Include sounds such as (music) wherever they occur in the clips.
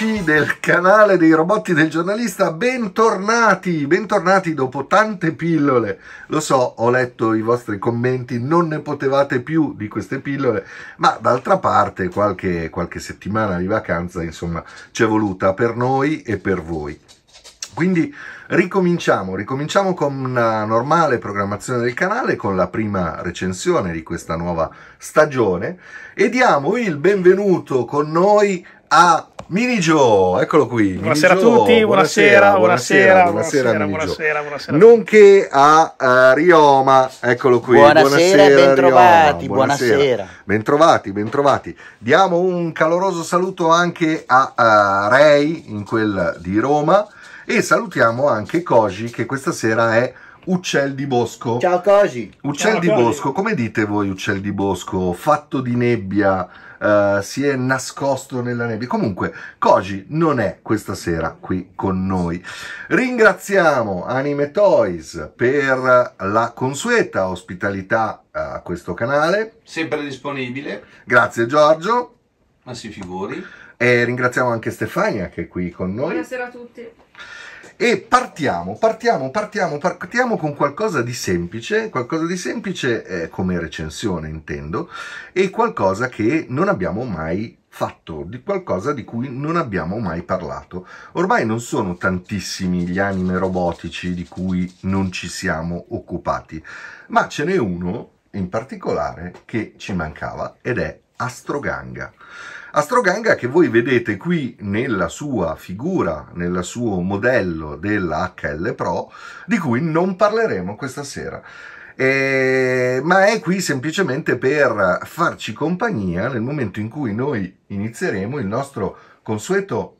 amici del canale dei robotti del giornalista, bentornati, bentornati dopo tante pillole. Lo so, ho letto i vostri commenti, non ne potevate più di queste pillole, ma d'altra parte qualche, qualche settimana di vacanza, insomma, c'è voluta per noi e per voi. Quindi ricominciamo, ricominciamo con una normale programmazione del canale, con la prima recensione di questa nuova stagione e diamo il benvenuto con noi a Minigio, eccolo qui. Buonasera a tutti, buonasera, buonasera, buonasera, buonasera, Nonché a uh, Rioma, eccolo qui. Buonasera, bentrovati, buonasera. Bentrovati, bentrovati. Diamo un caloroso saluto anche a uh, Ray, in quel di Roma, e salutiamo anche Koji, che questa sera è Uccel di Bosco. Ciao Koji. Uccel Ciao, di Koji. Bosco, come dite voi Uccel di Bosco? Fatto di nebbia eh, si è nascosto nella nebbia. Comunque, Koji non è questa sera qui con noi. Ringraziamo Anime Toys per la consueta ospitalità a questo canale. Sempre disponibile. Grazie Giorgio. Ma si figuri. E ringraziamo anche Stefania che è qui con noi. Buonasera a tutti. E partiamo, partiamo, partiamo, partiamo con qualcosa di semplice, qualcosa di semplice eh, come recensione intendo, e qualcosa che non abbiamo mai fatto, di qualcosa di cui non abbiamo mai parlato. Ormai non sono tantissimi gli anime robotici di cui non ci siamo occupati, ma ce n'è uno in particolare che ci mancava ed è Astroganga. Astroganga che voi vedete qui nella sua figura, nel suo modello della HL Pro, di cui non parleremo questa sera. Eh, ma è qui semplicemente per farci compagnia nel momento in cui noi inizieremo il nostro consueto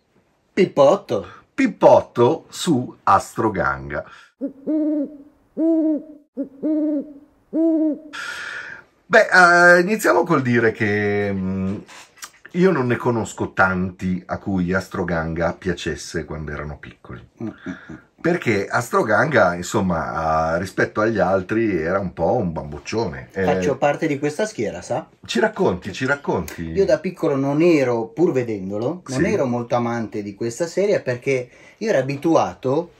pippotto, pippotto su Astroganga. Beh, eh, iniziamo col dire che mh, mm, io non ne conosco tanti a cui Astroganga piacesse quando erano piccoli. Mm, mm, mm. Perché Astroganga, insomma, rispetto agli altri era un po' un bamboccione. Eh, Faccio eh, parte di questa schiera, sa? Ci racconti, ci racconti. Io da piccolo non ero, pur vedendolo, non sì. ero molto amante di questa serie perché io ero abituato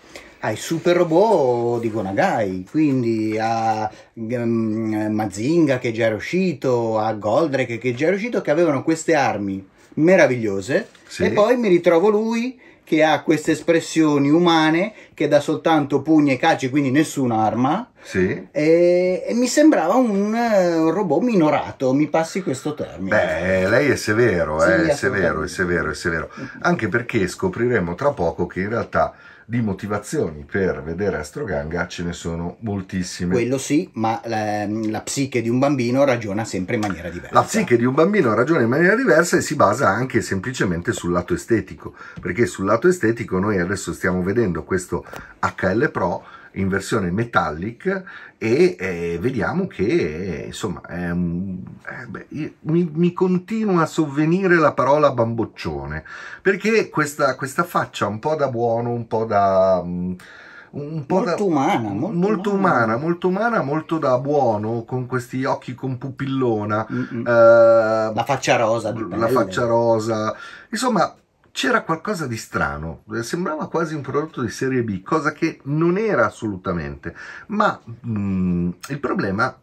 ai super robot di Gonagai, quindi a mm, Mazinga che è già era uscito, a Goldrake che è già era uscito, che avevano queste armi meravigliose sì. e poi mi ritrovo lui che ha queste espressioni umane che dà soltanto pugni e calci, quindi nessun'arma. Sì. E, e mi sembrava un, un, robot minorato, mi passi questo termine. Beh, lei è severo, sì, eh, è severo, è severo, è severo. Anche perché scopriremo tra poco che in realtà di motivazioni per vedere Astroganga ce ne sono moltissime. Quello sì, ma la, la, psiche di un bambino ragiona sempre in maniera diversa. La psiche di un bambino ragiona in maniera diversa e si basa anche semplicemente sul lato estetico, perché sul lato estetico noi adesso stiamo vedendo questo HL Pro in versione metallic e eh, vediamo che insomma è, eh, beh, mi, mi, continua a sovvenire la parola bamboccione perché questa, questa faccia un po' da buono un po' da mm, un po' molto da, umana, molto, molto umana. umana. molto umana, molto da buono, con questi occhi con pupillona, mm -mm. Eh, la faccia rosa, la faccia rosa, insomma, c'era qualcosa di strano, eh, sembrava quasi un prodotto di serie B, cosa che non era assolutamente, ma mh, mm, il problema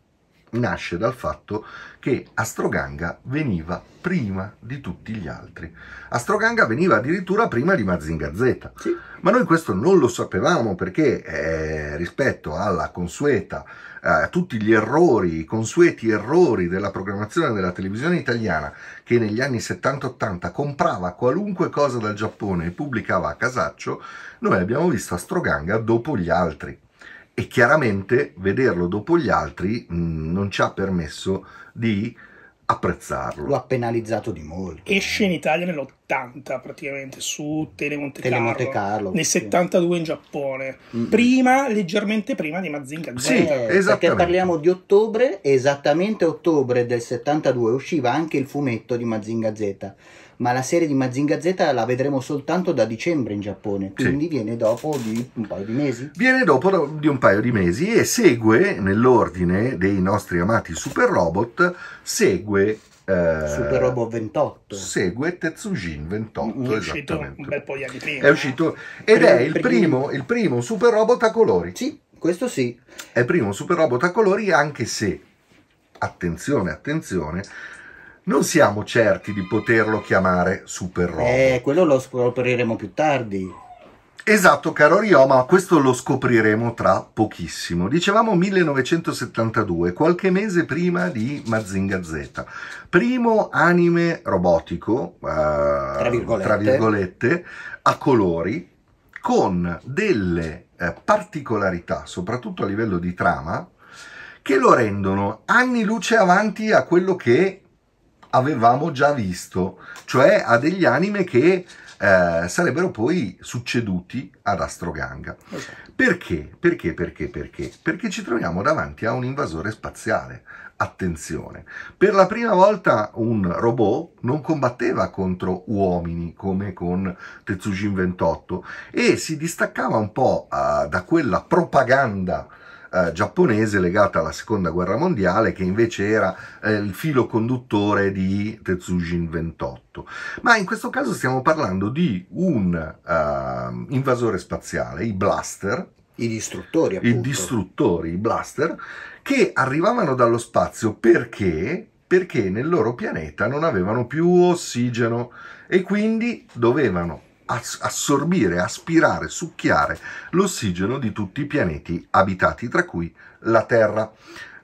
nasce dal fatto che Astroganga veniva prima di tutti gli altri. Astroganga veniva addirittura prima di Mazinga Z. Sì. Ma noi questo non lo sapevamo perché eh, rispetto alla consueta eh, tutti gli errori, i consueti errori della programmazione della televisione italiana che negli anni 70-80 comprava qualunque cosa dal Giappone e pubblicava a casaccio, noi abbiamo visto Astroganga dopo gli altri. E chiaramente vederlo dopo gli altri mh, mm, non ci ha permesso di apprezzarlo. Lo ha penalizzato di molto. Esce in Italia nell'80 praticamente su Telemonte Carlo, Telemonte Carlo nel 72 in Giappone, mm. prima, leggermente prima di Mazinga Z. Sì, eh, perché parliamo di ottobre, esattamente ottobre del 72 usciva anche il fumetto di Mazinga Z ma la serie di Mazinga Z la vedremo soltanto da dicembre in Giappone, quindi sì. viene dopo di un paio di mesi. Viene dopo di un paio di mesi e segue nell'ordine dei nostri amati super robot, segue eh, Super Robo 28 segue Tetsujin 28 mm, è uscito un bel po' di anni prima è uscito ed primo, è il primo, il primo Super Robot a colori sì, questo sì è il primo Super Robot a colori anche se attenzione attenzione non siamo certi di poterlo chiamare Super Robot. Eh, quello lo scopriremo più tardi. Esatto, caro Rio, ma questo lo scopriremo tra pochissimo. Dicevamo 1972, qualche mese prima di Mazinga Z. Primo anime robotico, eh, tra, virgolette. tra, virgolette. a colori, con delle eh, particolarità, soprattutto a livello di trama, che lo rendono anni luce avanti a quello che avevamo già visto, cioè a degli anime che eh, sarebbero poi succeduti ad Astroganga. Esatto. Perché? Perché? Perché? Perché? Perché ci troviamo davanti a un invasore spaziale. Attenzione, per la prima volta un robot non combatteva contro uomini come con Tetsujin 28 e si distaccava un po' eh, da quella propaganda eh, giapponese legata alla seconda guerra mondiale che invece era eh, il filo conduttore di Tetsujin 28. Ma in questo caso stiamo parlando di un eh, invasore spaziale, i Blaster. I distruttori, appunto. I distruttori, i Blaster, che arrivavano dallo spazio perché perché nel loro pianeta non avevano più ossigeno e quindi dovevano assorbire, aspirare, succhiare l'ossigeno di tutti i pianeti abitati, tra cui la Terra.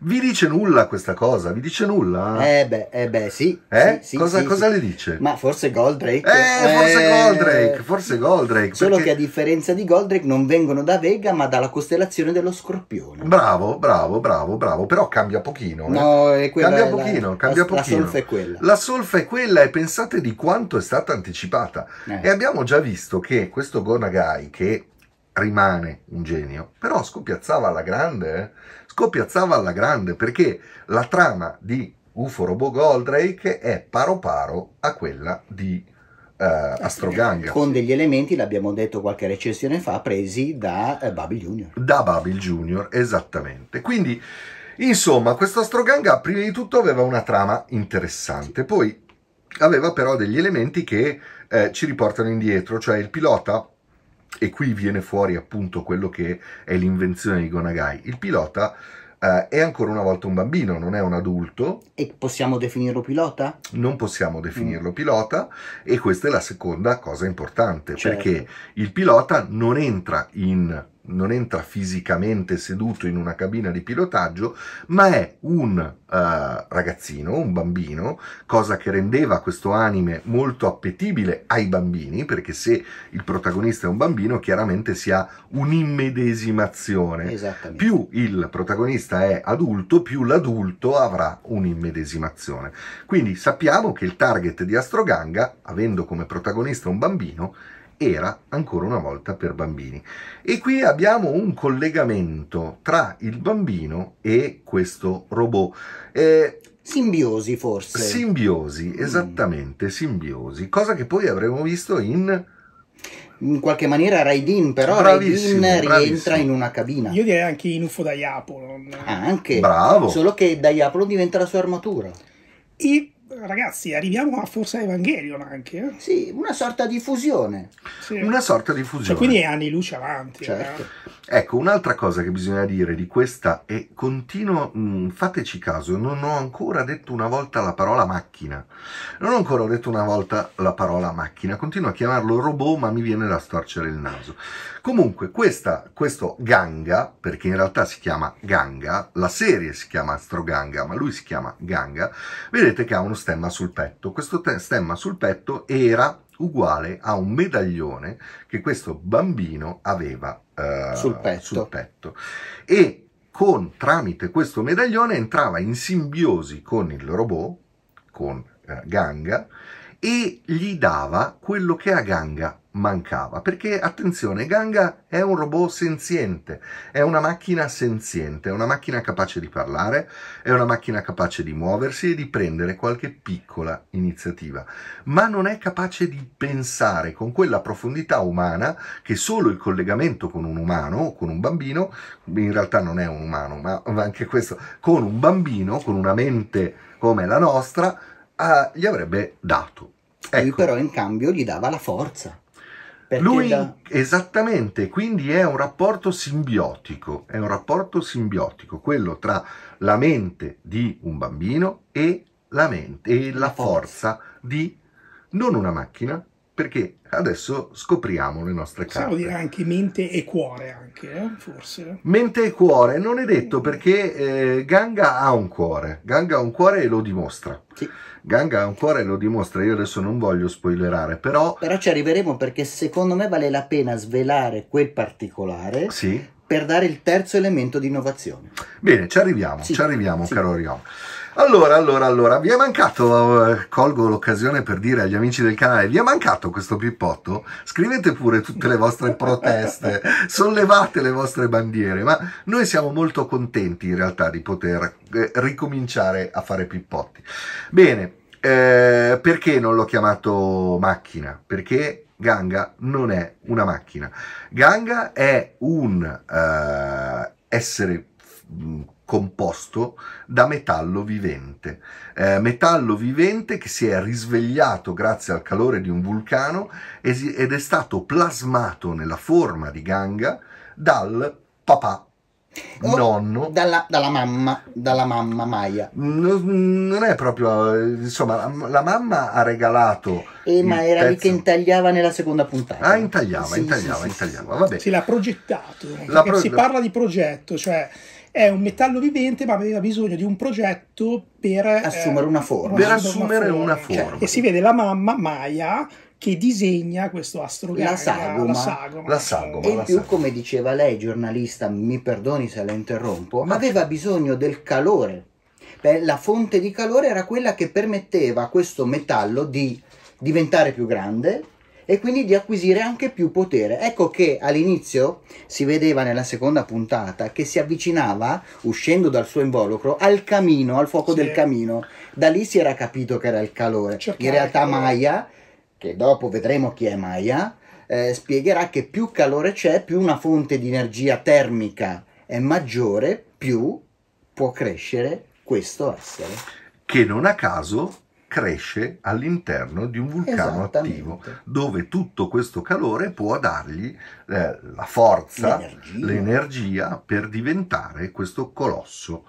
Vi dice nulla questa cosa? Vi dice nulla? Eh beh, eh beh sì. Eh? sì, sì cosa, sì, cosa le dice? Ma forse Goldrake. Eh, forse eh. Goldrake, forse Goldrake. Solo perché... che a differenza di Goldrake non vengono da Vega ma dalla costellazione dello Scorpione. Bravo, bravo, bravo, bravo. Però cambia pochino. Eh. No, è quella. Cambia è pochino, la, cambia la, pochino. La solfa è quella. La solfa è quella e pensate di quanto è stata anticipata. Eh. E abbiamo già visto che questo Gonagai che rimane un genio, però scoppiazzava alla grande, eh? scopiazzava alla grande perché la trama di UFO Robo Goldrake è paro paro a quella di eh, Astroganga. Con degli elementi, l'abbiamo detto qualche recensione fa, presi da eh, Babil Junior. Da Babil Junior, esattamente. Quindi, insomma, questo Astroganga prima di tutto aveva una trama interessante, poi aveva però degli elementi che eh, ci riportano indietro, cioè il pilota e qui viene fuori appunto quello che è l'invenzione di Gonagai. Il pilota eh, è ancora una volta un bambino, non è un adulto. E possiamo definirlo pilota? Non possiamo definirlo mm. pilota e questa è la seconda cosa importante certo. perché il pilota non entra in non entra fisicamente seduto in una cabina di pilotaggio, ma è un uh, ragazzino, un bambino, cosa che rendeva questo anime molto appetibile ai bambini, perché se il protagonista è un bambino, chiaramente si ha un'immedesimazione. Più il protagonista è adulto, più l'adulto avrà un'immedesimazione. Quindi sappiamo che il target di Astroganga, avendo come protagonista un bambino, era ancora una volta per bambini. E qui abbiamo un collegamento tra il bambino e questo robot. Eh, simbiosi forse. Simbiosi, mm. esattamente, simbiosi, cosa che poi avremo visto in in qualche maniera Raidin, però Raidin rientra in una cabina. Io direi anche in UFO Diapolo. Non... Ah, anche. Bravo. Solo che Diapolo diventa la sua armatura. E ragazzi, arriviamo a Forza Evangelion anche. Eh? Sì, una sorta di fusione. Sì. Una sorta di fusione. Cioè, quindi è anni luce avanti. Eh. Certo. Eh? Ecco, un'altra cosa che bisogna dire di questa è continuo, mh, mm, fateci caso, non ho ancora detto una volta la parola macchina. Non ho ancora detto una volta la parola macchina, continuo a chiamarlo robot, ma mi viene da storcere il naso. Comunque, questa, questo Ganga, perché in realtà si chiama Ganga, la serie si chiama Astro Ganga, ma lui si chiama Ganga, vedete che ha uno stemma sul petto. Questo stemma sul petto era uguale a un medaglione che questo bambino aveva eh, sul, petto. sul petto. E con, tramite questo medaglione entrava in simbiosi con il robot, con eh, Ganga, e gli dava quello che a Ganga mancava. Perché, attenzione, Ganga è un robot senziente, è una macchina senziente, è una macchina capace di parlare, è una macchina capace di muoversi e di prendere qualche piccola iniziativa, ma non è capace di pensare con quella profondità umana che solo il collegamento con un umano con un bambino, in realtà non è un umano, ma anche questo, con un bambino, con una mente come la nostra, eh, gli avrebbe dato. Ecco. Lui però in cambio gli dava la forza. Perché Lui da... esattamente, quindi è un rapporto simbiotico, è un rapporto simbiotico, quello tra la mente di un bambino e la mente e la forza di non una macchina, perché adesso scopriamo le nostre carte. Possiamo dire anche mente e cuore, anche, eh? forse. Mente e cuore, non è mm. detto perché eh, Ganga ha un cuore, Ganga ha un cuore e lo dimostra. Sì. Ganga ha un cuore e lo dimostra, io adesso non voglio spoilerare, però... Però ci arriveremo perché secondo me vale la pena svelare quel particolare sì. per dare il terzo elemento di innovazione. Bene, ci arriviamo, sì. ci arriviamo, caro Rion. Allora, allora, allora, vi è mancato, eh, colgo l'occasione per dire agli amici del canale, vi è mancato questo pippotto? Scrivete pure tutte le vostre proteste, (laughs) sollevate le vostre bandiere, ma noi siamo molto contenti in realtà di poter eh, ricominciare a fare pippotti. Bene, eh, perché non l'ho chiamato macchina? Perché Ganga non è una macchina. Ganga è un eh, essere composto da metallo vivente. Eh, metallo vivente che si è risvegliato grazie al calore di un vulcano ed è stato plasmato nella forma di Ganga dal papà o nonno dalla, dalla, mamma dalla mamma Maya non, non è proprio insomma la, la mamma ha regalato eh, ma era pezzo. lì che intagliava nella seconda puntata ah intagliava sì, intagliava sì, intagliava sì, vabbè sì l'ha progettato la pro... si parla di progetto cioè è un metallo vivente ma aveva bisogno di un progetto per eh, assumere una forma. Per assumere una forma. Cioè, e si vede la mamma, Maya, che disegna questo astrogramma, la sagoma, la sagoma, la sagoma e in più sagoma. come diceva lei giornalista, mi perdoni se la interrompo, ma... aveva bisogno del calore, Beh, la fonte di calore era quella che permetteva a questo metallo di diventare più grande e quindi di acquisire anche più potere. Ecco che all'inizio si vedeva nella seconda puntata che si avvicinava, uscendo dal suo involucro, al camino, al fuoco sì. del camino. Da lì si era capito che era il calore. Cercare In realtà calore. Maya, che dopo vedremo chi è Maya, eh, spiegherà che più calore c'è, più una fonte di energia termica è maggiore, più può crescere questo essere. Che non a caso cresce all'interno di un vulcano attivo, dove tutto questo calore può dargli eh, la forza, l'energia. l'energia per diventare questo colosso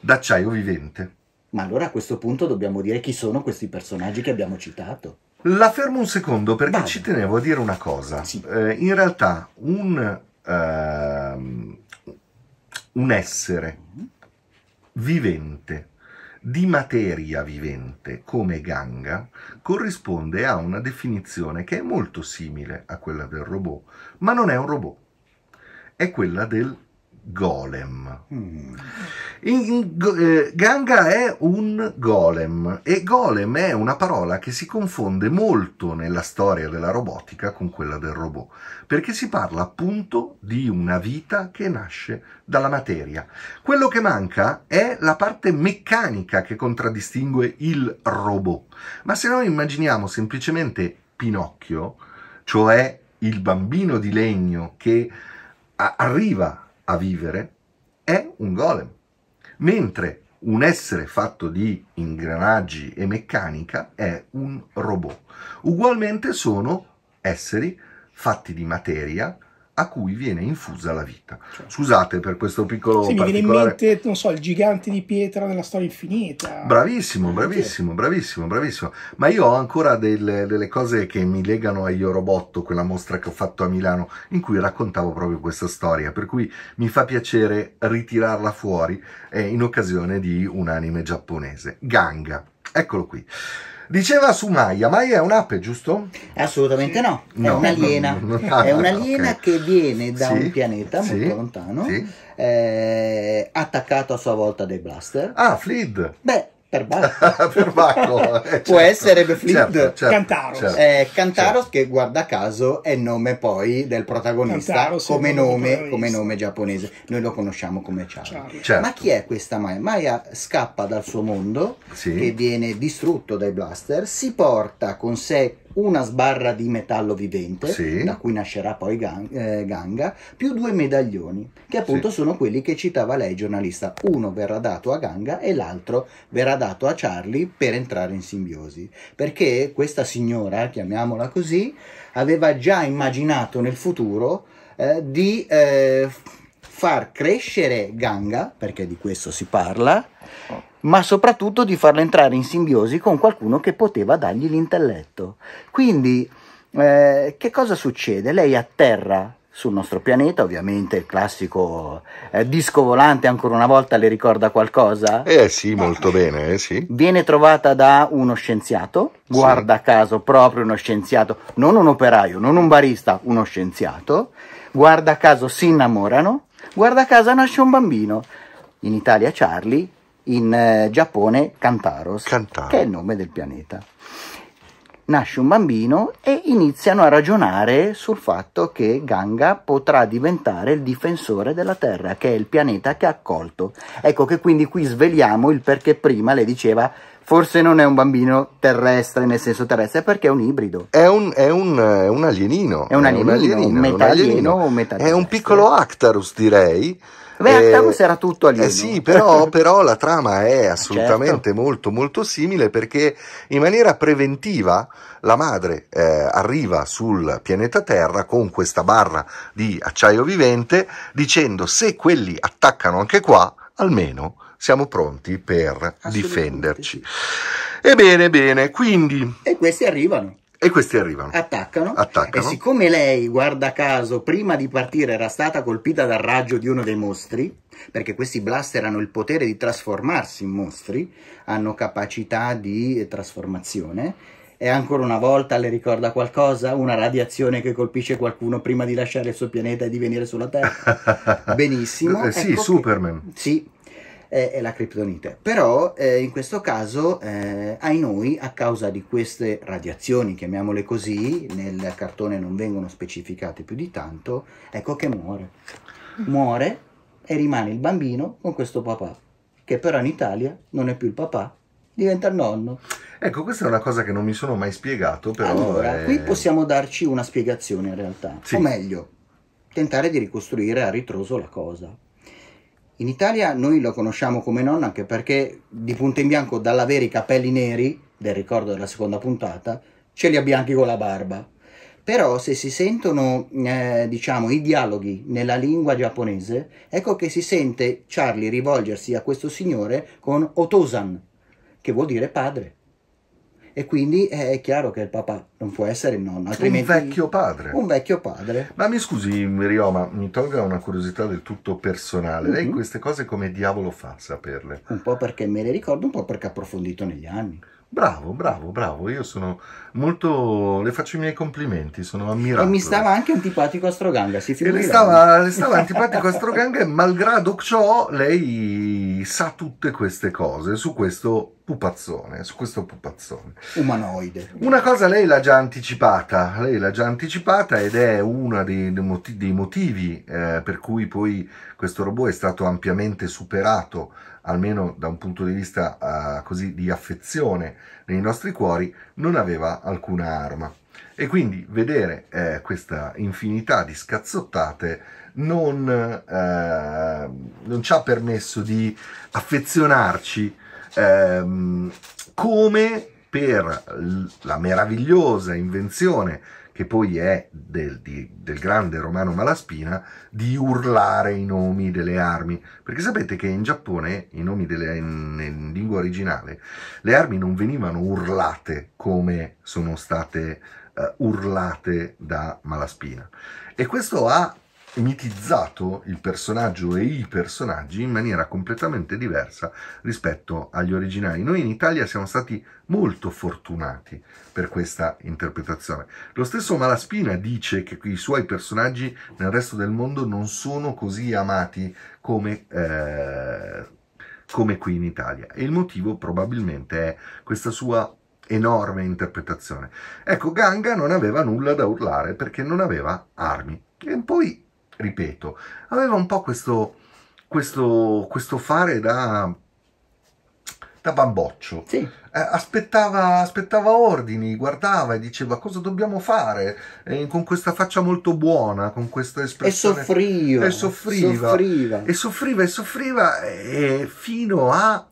d'acciaio vivente. Ma allora a questo punto dobbiamo dire chi sono questi personaggi che abbiamo citato. La fermo un secondo perché Vai. ci tenevo a dire una cosa. Sì. Eh, in realtà un, eh, un essere mm-hmm. vivente di materia vivente come Ganga corrisponde a una definizione che è molto simile a quella del robot, ma non è un robot, è quella del golem. Mm. In, eh, ganga è un golem e golem è una parola che si confonde molto nella storia della robotica con quella del robot, perché si parla appunto di una vita che nasce dalla materia. Quello che manca è la parte meccanica che contraddistingue il robot. Ma se noi immaginiamo semplicemente Pinocchio, cioè il bambino di legno che arriva a vivere è un golem, mentre un essere fatto di ingranaggi e meccanica è un robot. Ugualmente sono esseri fatti di materia, a cui viene infusa la vita. Cioè. Scusate per questo piccolo sì, particolare. Mi viene in mente, non so, il gigante di pietra della storia infinita. Bravissimo, bravissimo, bravissimo, bravissimo. Ma io ho ancora del, delle cose che mi legano agli Orobotto, quella mostra che ho fatto a Milano, in cui raccontavo proprio questa storia, per cui mi fa piacere ritirarla fuori eh, in occasione di un anime giapponese, Ganga. Eccolo qui. Diceva su Maya, Maya è un'ape, giusto? Assolutamente sì. no, è no, un'aliena. No, (laughs) no, ah, è un'aliena okay. che viene da sì, un pianeta sì, molto lontano, eh, attaccato a sua volta dai blaster. Ah, Flid! Beh, Perbacco, (laughs) Perbacco. Oh, eh, certo. certo, certo, eh, certo. può essere Beflid certo, certo, Cantaros, eh, Cantaros che guarda caso è il nome poi del protagonista Cantaros, come, nome, come nome giapponese noi lo conosciamo come Charlie, Charlie. ma chi è questa Maya? Maya scappa dal suo mondo sì. che viene distrutto dai blaster si porta con sé una sbarra di metallo vivente, sì. da cui nascerà poi gang, eh, Ganga, più due medaglioni, che appunto sì. sono quelli che citava lei, giornalista. Uno verrà dato a Ganga e l'altro verrà dato a Charlie per entrare in simbiosi. Perché questa signora, chiamiamola così, aveva già immaginato nel futuro eh, di... Eh, far crescere Ganga, perché di questo si parla, oh. ma soprattutto di farlo entrare in simbiosi con qualcuno che poteva dargli l'intelletto. Quindi, eh, che cosa succede? Lei atterra sul nostro pianeta, ovviamente il classico eh, disco volante ancora una volta le ricorda qualcosa? Eh sì, ah. molto bene, eh sì. Viene trovata da uno scienziato, guarda sì. caso proprio uno scienziato, non un operaio, non un barista, uno scienziato, guarda caso si innamorano, Guarda casa nasce un bambino. In Italia Charlie, in eh, Giappone Cantaros, Cantaro. che è il nome del pianeta. Nasce un bambino e iniziano a ragionare sul fatto che Ganga potrà diventare il difensore della Terra, che è il pianeta che ha accolto. Ecco che quindi qui sveliamo il perché prima le diceva forse non è un bambino terrestre nel senso terrestre perché è un ibrido. È un, è un, è eh, un alienino. È un alienino, è un, alienino, metà alieno o metà È un piccolo Actarus direi. Beh, eh, Actarus eh, era tutto alieno. Eh sì, però, (laughs) però la trama è assolutamente certo. molto molto simile perché in maniera preventiva la madre eh, arriva sul pianeta Terra con questa barra di acciaio vivente dicendo se quelli attaccano anche qua, almeno siamo pronti per difenderci. Ebbene, bene, quindi... E questi arrivano. E questi arrivano. Attaccano. Attaccano. E siccome lei, guarda caso, prima di partire era stata colpita dal raggio di uno dei mostri, perché questi blaster hanno il potere di trasformarsi in mostri, hanno capacità di trasformazione, e ancora una volta le ricorda qualcosa? Una radiazione che colpisce qualcuno prima di lasciare il suo pianeta e di venire sulla Terra? (laughs) Benissimo. eh, sì, ecco Superman. Che, sì, eh, è la criptonite. Però eh, in questo caso, eh, ai noi, a causa di queste radiazioni, chiamiamole così, nel cartone non vengono specificate più di tanto, ecco che muore. Muore e rimane il bambino con questo papà, che però in Italia non è più il papà, diventa il nonno. Ecco, questa è una cosa che non mi sono mai spiegato, però... Allora, è... qui possiamo darci una spiegazione in realtà, sì. o meglio, tentare di ricostruire a ritroso la cosa. In Italia noi lo conosciamo come nonno anche perché di punto in bianco dall'avere i capelli neri, del ricordo della seconda puntata, ce li ha bianchi con la barba. Però se si sentono, eh, diciamo, i dialoghi nella lingua giapponese, ecco che si sente Charlie rivolgersi a questo signore con Otosan, che vuol dire padre. E quindi eh, è chiaro che il papà non può essere il nonno, altrimenti... Un vecchio padre. Un vecchio padre. Ma mi scusi, Rioma, mi tolga una curiosità del tutto personale. Mm-hmm. Lei mhm. queste cose come diavolo fa a saperle? Un po' perché me le ricordo, un po' perché ha approfondito negli anni. Bravo, bravo, bravo. Io sono molto. Le faccio i miei complimenti, sono ammirato. E mi stava anche antipatico a Stroganga, si figura. Le stava, le stava antipatico a Stroganga e malgrado ciò lei sa tutte queste cose su questo pupazzone, su questo pupazzone. Umanoide. Una cosa lei l'ha già anticipata, lei l'ha già anticipata ed è uno dei, dei motivi eh, per cui poi questo robot è stato ampiamente superato almeno da un punto di vista uh, così di affezione nei nostri cuori, non aveva alcuna arma. E quindi vedere eh, questa infinità di scazzottate non, eh, non, ci ha permesso di affezionarci ehm, come per la meravigliosa invenzione che poi è del, di, del grande Romano Malaspina, di urlare i nomi delle armi. Perché sapete che in Giappone, i nomi delle, in, in lingua originale, le armi non venivano urlate come sono state Uh, urlate da Malaspina. E questo ha mitizzato il personaggio e i personaggi in maniera completamente diversa rispetto agli originali. Noi in Italia siamo stati molto fortunati per questa interpretazione. Lo stesso Malaspina dice che i suoi personaggi nel resto del mondo non sono così amati come... Eh, come qui in Italia. E il motivo probabilmente è questa sua enorme interpretazione. Ecco, Ganga non aveva nulla da urlare perché non aveva armi. E poi ripeto, aveva un po' questo, questo, questo fare da, da bamboccio. Sì. Eh, aspettava, aspettava, ordini, guardava e diceva cosa dobbiamo fare eh, con questa faccia molto buona, con questa espressione. E soffriva. E soffriva. soffriva. E soffriva e soffriva eh, fino a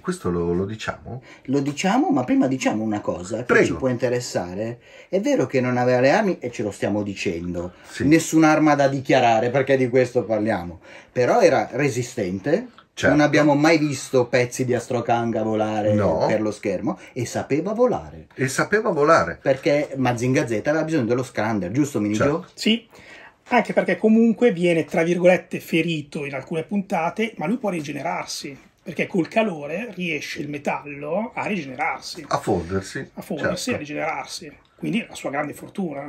questo lo, lo, diciamo? Lo diciamo, ma prima diciamo una cosa che Prego. ci può interessare. È vero che non aveva le armi e ce lo stiamo dicendo. Sì. Nessun'arma da dichiarare, perché di questo parliamo. Però era resistente. Certo. Non abbiamo mai visto pezzi di Astrokanga volare no. per lo schermo e sapeva volare. E sapeva volare. Perché Mazinga Z aveva bisogno dello Scrander, giusto Minigio? Certo. Sì anche perché comunque viene tra virgolette ferito in alcune puntate, ma lui può rigenerarsi perché col calore riesce il metallo a rigenerarsi. A fondersi. A fondersi certo. a rigenerarsi. Quindi è la sua grande fortuna.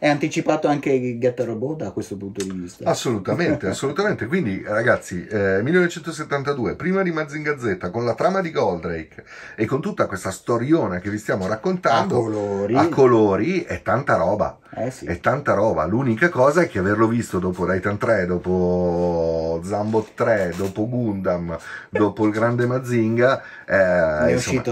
È anticipato anche Get Robot da questo punto di vista. Assolutamente, (laughs) assolutamente. Quindi ragazzi, eh, 1972, prima di Mazinga Z, con la trama di Goldrake e con tutta questa storiona che vi stiamo raccontando, a colori, a colori è tanta roba. Eh sì. È tanta roba. L'unica cosa è che averlo visto dopo Titan 3, dopo Zambot 3, dopo Gundam, dopo il grande Mazinga, eh, insomma,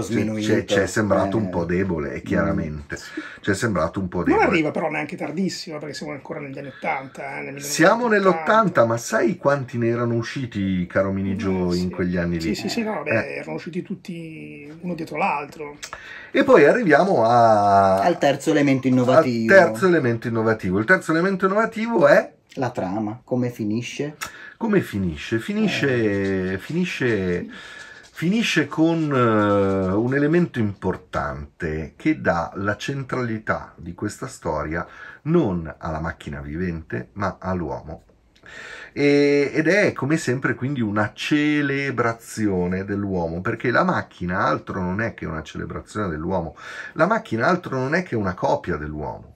ci è sembrato eh. un po' debole, chiaramente. Mm. Ci è sembrato un po' eh. debole. Mm. Non arriva però neanche tardissimo, perché siamo ancora negli anni 80. Eh, nel siamo nell'80, ma sai quanti ne erano usciti, caro Minigio, eh, mm, sì. in quegli anni lì? Sì, sì, sì, no, beh, erano usciti tutti uno dietro l'altro. E poi arriviamo a... al terzo elemento innovativo. Al terzo elemento innovativo. Il terzo elemento innovativo è... La trama, come finisce? Come finisce? Finisce, eh. finisce, finisce con uh, un elemento importante che dà la centralità di questa storia non alla macchina vivente ma all'uomo ed è come sempre quindi una celebrazione dell'uomo perché la macchina altro non è che una celebrazione dell'uomo la macchina altro non è che una copia dell'uomo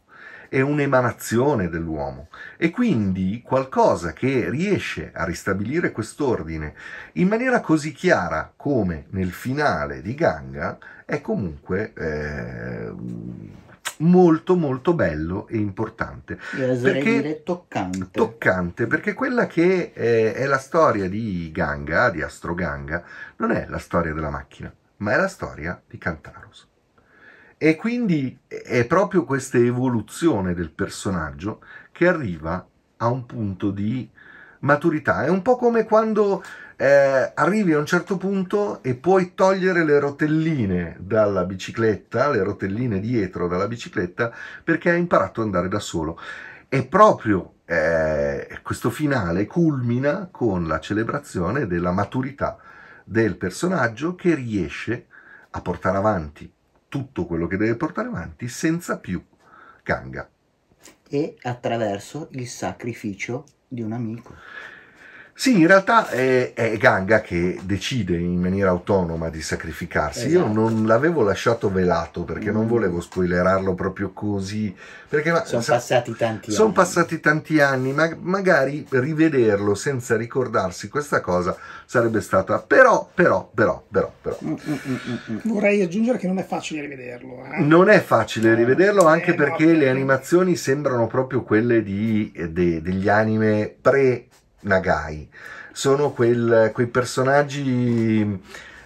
è un'emanazione dell'uomo e quindi qualcosa che riesce a ristabilire quest'ordine in maniera così chiara come nel finale di Ganga è comunque eh, molto molto bello e importante. Io perché, dire toccante. Toccante, perché quella che è, eh, è la storia di Ganga, di Astro Ganga, non è la storia della macchina, ma è la storia di Cantaros. E quindi è proprio questa evoluzione del personaggio che arriva a un punto di maturità. È un po' come quando eh, arrivi a un certo punto e puoi togliere le rotelline dalla bicicletta, le rotelline dietro dalla bicicletta, perché hai imparato ad andare da solo. E proprio eh, questo finale culmina con la celebrazione della maturità del personaggio che riesce a portare avanti tutto quello che deve portare avanti senza più ganga. E attraverso il sacrificio di un amico. Sì, in realtà è, è, Ganga che decide in maniera autonoma di sacrificarsi. Esatto. Io non l'avevo lasciato velato perché mm. non volevo spoilerarlo proprio così. Perché sono sa- passati tanti son anni. Sono passati tanti anni, ma magari rivederlo senza ricordarsi questa cosa sarebbe stata. Però, però, però, però, però. Mm, mm, mm, mm, mm. Vorrei aggiungere che non è facile rivederlo. Eh? Non è facile eh, rivederlo eh, anche eh, perché no, le certo. animazioni sembrano proprio quelle di, de, degli anime pre- Nagai. Sono quel, quei personaggi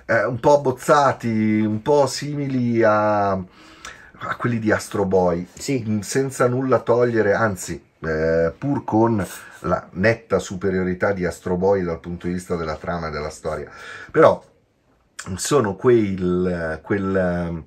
eh, un po' abbozzati, un po' simili a, a quelli di Astro Boy, sì. Mm, senza nulla togliere, anzi, eh, pur con la netta superiorità di Astro Boy dal punto di vista della trama e della storia. Però sono quel, quel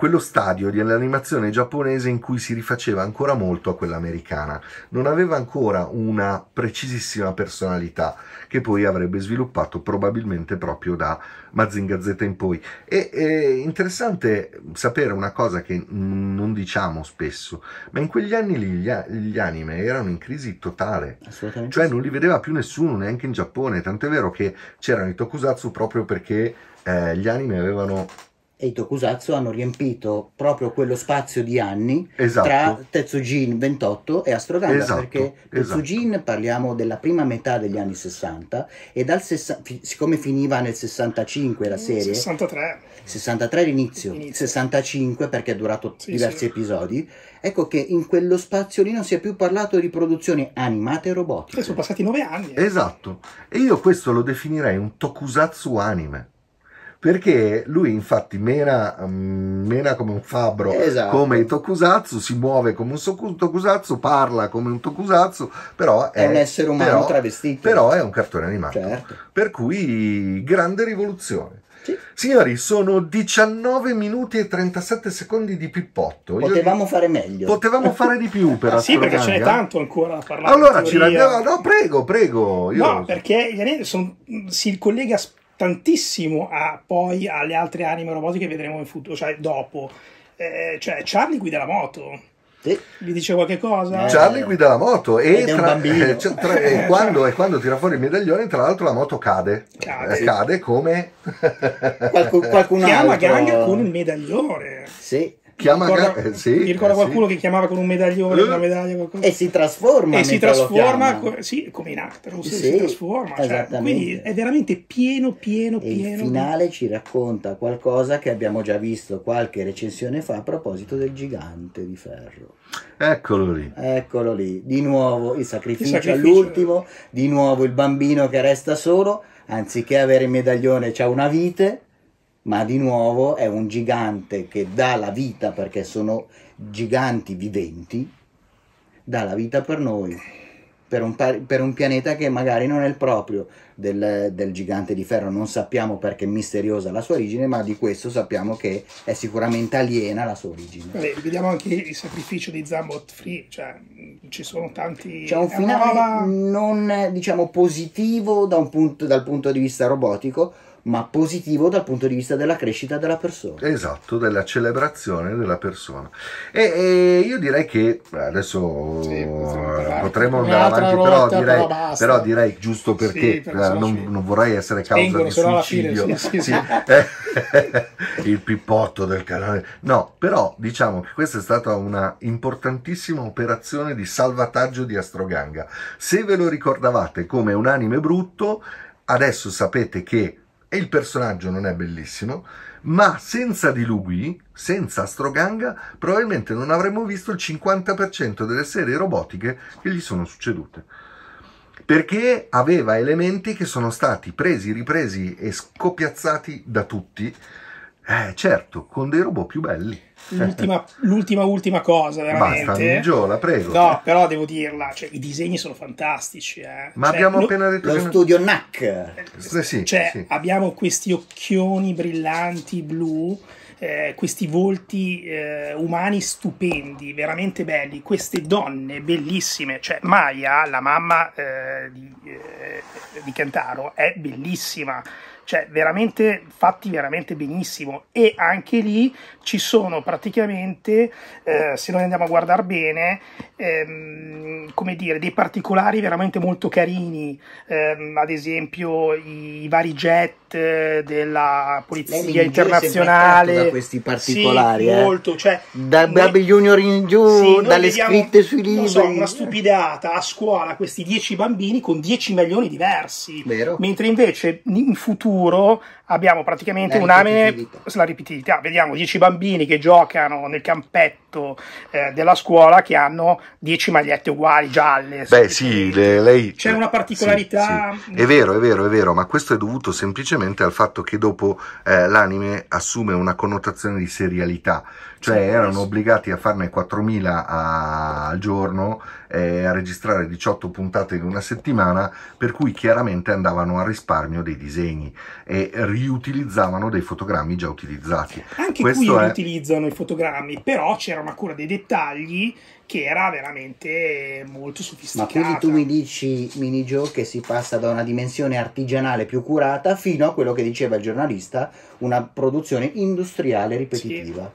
quello stadio dell'animazione giapponese in cui si rifaceva ancora molto a quella americana. Non aveva ancora una precisissima personalità che poi avrebbe sviluppato probabilmente proprio da Mazinga Z in poi. E è interessante sapere una cosa che non diciamo spesso, ma in quegli anni lì gli, gli anime erano in crisi totale, cioè non li vedeva più nessuno neanche in Giappone, tant'è vero che c'erano i tokusatsu proprio perché eh, gli anime avevano e i Tokusatsu hanno riempito proprio quello spazio di anni esatto. tra Tetsujin 28 e Astroganda esatto, perché esatto. Tetsujin esatto. parliamo della prima metà degli anni 60 e dal sessa- siccome finiva nel 65 la mm, serie 63 63 l'inizio Inizio. 65 perché è durato sì, diversi sì. episodi ecco che in quello spazio lì non si è più parlato di produzioni animate e robotiche sono passati nove anni eh. esatto e io questo lo definirei un Tokusatsu anime perché lui infatti mena, mm, mena come un fabbro, esatto. come i tokusatsu, si muove come un tokusatsu, parla come un tokusatsu, però è, è un essere umano però, travestito. Però è un cartone animato. Certo. Per cui grande rivoluzione. Sì. Signori, sono 19 minuti e 37 secondi di pippotto. Potevamo Io... fare meglio. Potevamo fare di più per (laughs) ah, Sì, perché ce n'è tanto ancora a parlare. Allora, ci rendiamo... No, prego, prego. Io... No, perché sono... si collega tantissimo a, poi alle altre anime robotiche che vedremo in futuro, cioè dopo. Eh, cioè Charlie guida la moto. Sì. Vi dice qualche cosa? Eh, Charlie guida la moto e, tra, eh, cioè, tra, eh, quando, e, quando, tira fuori il medaglione, tra l'altro, la moto cade. Cade, eh, cade come Qualcun, qualcun Chiama altro. Chiama Gang con il medaglione. Sì. Chiama ricorda, eh, sì, mi ricorda eh, qualcuno sì. che chiamava con un medaglione, eh? una medaglia, qualcosa. E si trasforma. E si trasforma, sì, come in Actros, sì, si trasforma. Cioè, quindi è veramente pieno, pieno, e pieno. Il finale di... ci racconta qualcosa che abbiamo già visto qualche recensione fa a proposito del gigante di ferro. Eccolo lì. Eccolo lì. Di nuovo il sacrificio, il sacrificio all'ultimo, di nuovo il bambino che resta solo, anziché avere il medaglione c'ha una vite ma di nuovo è un gigante che dà la vita perché sono giganti viventi, dà la vita per noi, per un, per un pianeta che magari non è il proprio del, del, gigante di ferro, non sappiamo perché è misteriosa la sua origine, ma di questo sappiamo che è sicuramente aliena la sua origine. Beh, vediamo anche il sacrificio di Zambot Free, cioè ci sono tanti... C'è un eh, finale non diciamo positivo da un punto, dal punto di vista robotico, ma positivo dal punto di vista della crescita della persona. Esatto, della celebrazione della persona. E, e io direi che adesso sì, eh, potremmo andare avanti, però direi, però direi, giusto perché sì, per eh, non, non, vorrei essere causa Spengono, di suicidio. Fine, sì, sì, eh, (laughs) Il pippotto del canale. No, però diciamo che questa è stata una importantissima operazione di salvataggio di Astroganga. Se ve lo ricordavate come un anime brutto, adesso sapete che e il personaggio non è bellissimo, ma senza di lui, senza Astroganga, probabilmente non avremmo visto il 50% delle serie robotiche che gli sono succedute. Perché aveva elementi che sono stati presi, ripresi e scopiazzati da tutti, eh, certo, con dei robot più belli. L'ultima, (laughs) l'ultima, ultima cosa, veramente. Basta, Migio, la prego. No, però devo dirla, cioè, i disegni sono fantastici. Eh. Ma cioè, abbiamo lo, appena detto... Lo che... studio NAC. Eh, sì, cioè, sì. abbiamo questi occhioni brillanti blu, eh, questi volti eh, umani stupendi, veramente belli, queste donne bellissime. Cioè, Maya, la mamma eh, di, eh, di Kentaro, è bellissima cioè veramente fatti veramente benissimo e anche lì ci sono praticamente, eh, se noi andiamo a guardare bene, ehm, come dire, dei particolari veramente molto carini, ehm, ad esempio i, i vari jet parte della polizia certo, internazionale. Da questi particolari, sì, eh. cioè, da Babi Junior in giù, sì, dalle scritte sui libri. So, una stupidata a scuola questi 10 bambini con 10 milioni diversi, Vero. mentre invece in futuro abbiamo praticamente un'amene sulla ripetitività. Vediamo 10 bambini che giocano nel campetto eh, della scuola che hanno 10 magliette uguali, gialle. Beh, sì, le, lei c'è una particolarità. Sì, sì. È vero, è vero, è vero, ma questo è dovuto semplicemente semplicemente al fatto che dopo eh, l'anime assume una connotazione di serialità, cioè erano obbligati a farne 4.000 a... al giorno, eh, a registrare 18 puntate in una settimana, per cui chiaramente andavano a risparmio dei disegni e riutilizzavano dei fotogrammi già utilizzati. Anche Questo qui è... riutilizzano i fotogrammi, però c'era una cura dei dettagli che era veramente molto sofisticata. Ma quindi tu mi dici, minigio, che si passa da una dimensione artigianale più curata fino a quello che diceva il giornalista, una produzione industriale ripetitiva.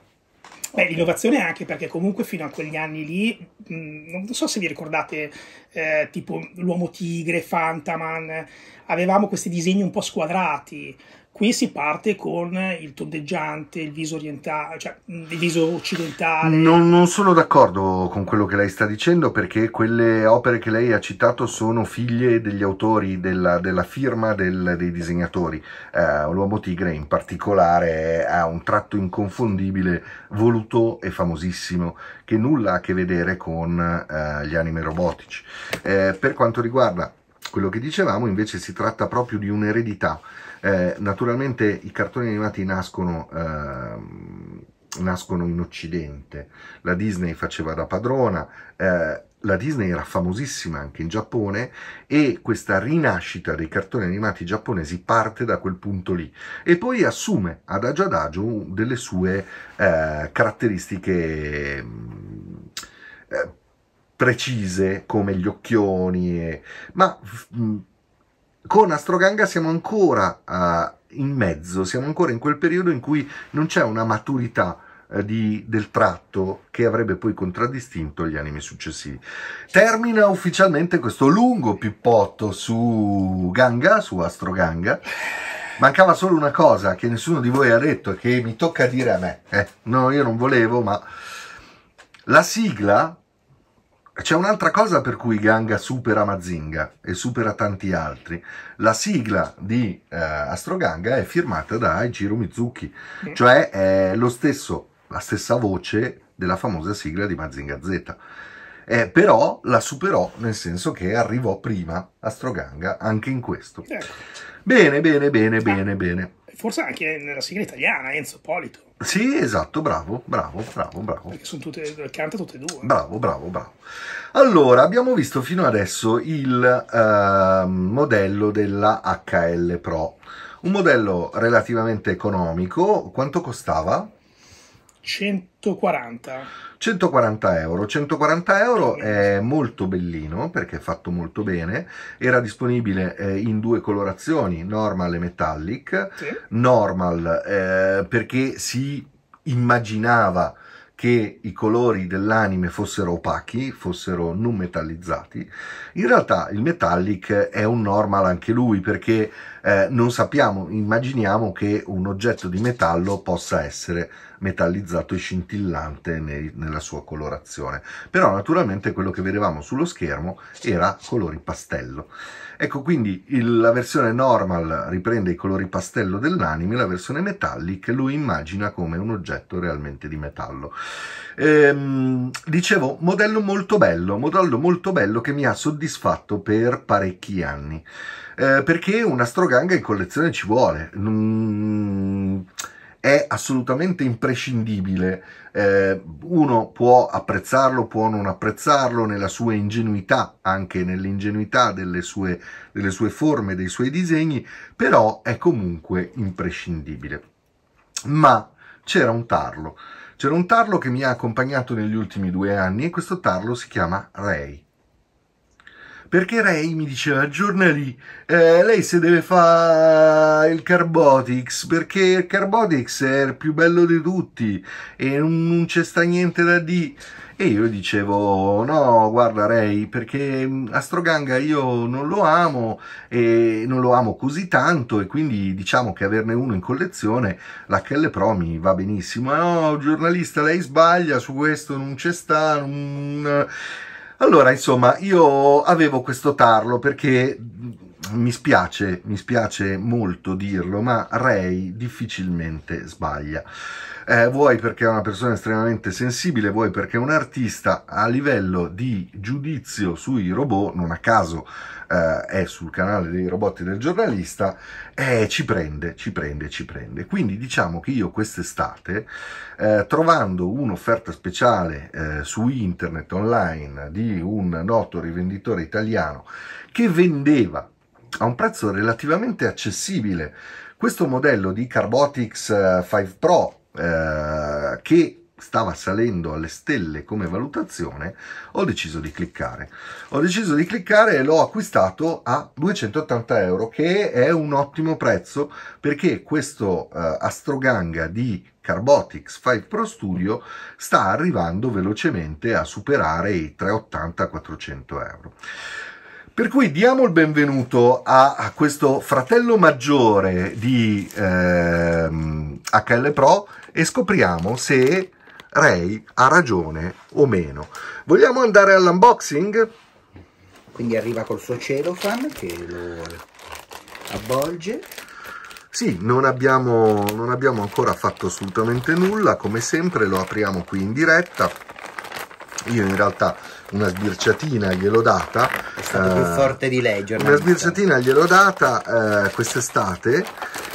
Sì. Beh, l'innovazione è anche perché comunque fino a quegli anni lì, mh, mm, non so se vi ricordate, eh, tipo l'uomo tigre, Fantaman, avevamo questi disegni un po' squadrati, Qui si parte con il tondeggiante, il viso orientale, cioè mm, il viso occidentale. Non, non, sono d'accordo con quello che lei sta dicendo perché quelle opere che lei ha citato sono figlie degli autori della, della firma del, dei disegnatori. Eh, L'uomo tigre in particolare ha un tratto inconfondibile, voluto e famosissimo, che nulla ha a che vedere con eh, gli anime robotici. Eh, per quanto riguarda quello che dicevamo, invece si tratta proprio di un'eredità eh, naturalmente i cartoni animati nascono, eh, nascono, in Occidente, la Disney faceva da padrona, eh, la Disney era famosissima anche in Giappone e questa rinascita dei cartoni animati giapponesi parte da quel punto lì e poi assume adagio adagio delle sue eh, caratteristiche mm, eh, precise come gli occhioni, e, ma... Mh, mm, con Astroganga siamo ancora uh, in mezzo, siamo ancora in quel periodo in cui non c'è una maturità uh, di, del tratto che avrebbe poi contraddistinto gli anime successivi. Termina ufficialmente questo lungo pippotto su Ganga, su Astroganga. Mancava solo una cosa che nessuno di voi ha detto e che mi tocca dire a me. Eh, no, io non volevo, ma la sigla c'è un'altra cosa per cui Ganga supera Mazinga e supera tanti altri. La sigla di eh, Astro Ganga è firmata da Ichiro Mizuki, cioè è lo stesso, la stessa voce della famosa sigla di Mazinga Z. Eh, però la superò nel senso che arrivò prima Astro Ganga anche in questo. Ecco. Bene, bene, bene, ah, bene, bene. Forse anche nella sigla italiana, Enzo Polito. Sì, esatto, bravo, bravo, bravo, bravo. Perché sono tutte, canta tutte e due. Bravo, bravo, bravo. Allora, abbiamo visto fino adesso il eh, modello della HL Pro. Un modello relativamente economico, quanto costava? 140. 140 euro. 140 euro è molto bellino perché è fatto molto bene. Era disponibile eh, in due colorazioni, normal e metallic. Sì. Normal eh, perché si immaginava che i colori dell'anime fossero opachi, fossero non metallizzati. In realtà il metallic è un normal anche lui perché eh, non sappiamo, immaginiamo che un oggetto di metallo possa essere metallizzato e scintillante nei, nella sua colorazione. Però naturalmente quello che vedevamo sullo schermo era colori pastello. Ecco quindi il, la versione normal riprende i colori pastello dell'anime, la versione metallic lo immagina come un oggetto realmente di metallo. Ehm, dicevo, modello molto bello, modello molto bello che mi ha soddisfatto per parecchi anni. Eh, perché una stroganga in collezione ci vuole. Mm, è assolutamente imprescindibile. Eh, uno può apprezzarlo, può non apprezzarlo nella sua ingenuità, anche nell'ingenuità delle sue, delle sue forme, dei suoi disegni, però è comunque imprescindibile. Ma c'era un tarlo. C'era un tarlo che mi ha accompagnato negli ultimi due anni e questo tarlo si chiama Ray perché Ray mi diceva giornalì eh, lei se deve fare il Carbotics perché il Carbotics è il più bello di tutti e non, non c'è sta niente da di e io dicevo no guarda Ray perché mm, Astroganga io non lo amo e non lo amo così tanto e quindi diciamo che averne uno in collezione la Kelle Pro mi va benissimo no giornalista lei sbaglia su questo non c'è sta non... Allora, insomma, io avevo questo tarlo perché mi spiace, mi spiace molto dirlo, ma Ray difficilmente sbaglia eh, vuoi perché è una persona estremamente sensibile, vuoi perché è un artista a livello di giudizio sui robot, non a caso eh, è sul canale dei robot del giornalista, eh, ci prende, ci prende, ci prende. Quindi diciamo che io quest'estate, eh, trovando un'offerta speciale eh, su internet online di un noto rivenditore italiano che vendeva a un prezzo relativamente accessibile questo modello di Carbotics eh, 5 Pro eh, che stava salendo alle stelle come valutazione, ho deciso di cliccare. Ho deciso di cliccare e l'ho acquistato a 280 euro, che è un ottimo prezzo perché questo eh, astroganga di Carbotics 5 Pro Studio sta arrivando velocemente a superare i 380-400 euro. Per cui diamo il benvenuto a, a questo fratello maggiore di ehm, HL Pro e scopriamo se Ray ha ragione o meno. Vogliamo andare all'unboxing? Quindi arriva col suo cellophane che lo avvolge. Sì, non abbiamo, non abbiamo ancora fatto assolutamente nulla, come sempre lo apriamo qui in diretta. Io in realtà una sbirciatina gliel'ho data. È stato eh, più forte di legge. Una sbirciatina gliel'ho data eh, quest'estate,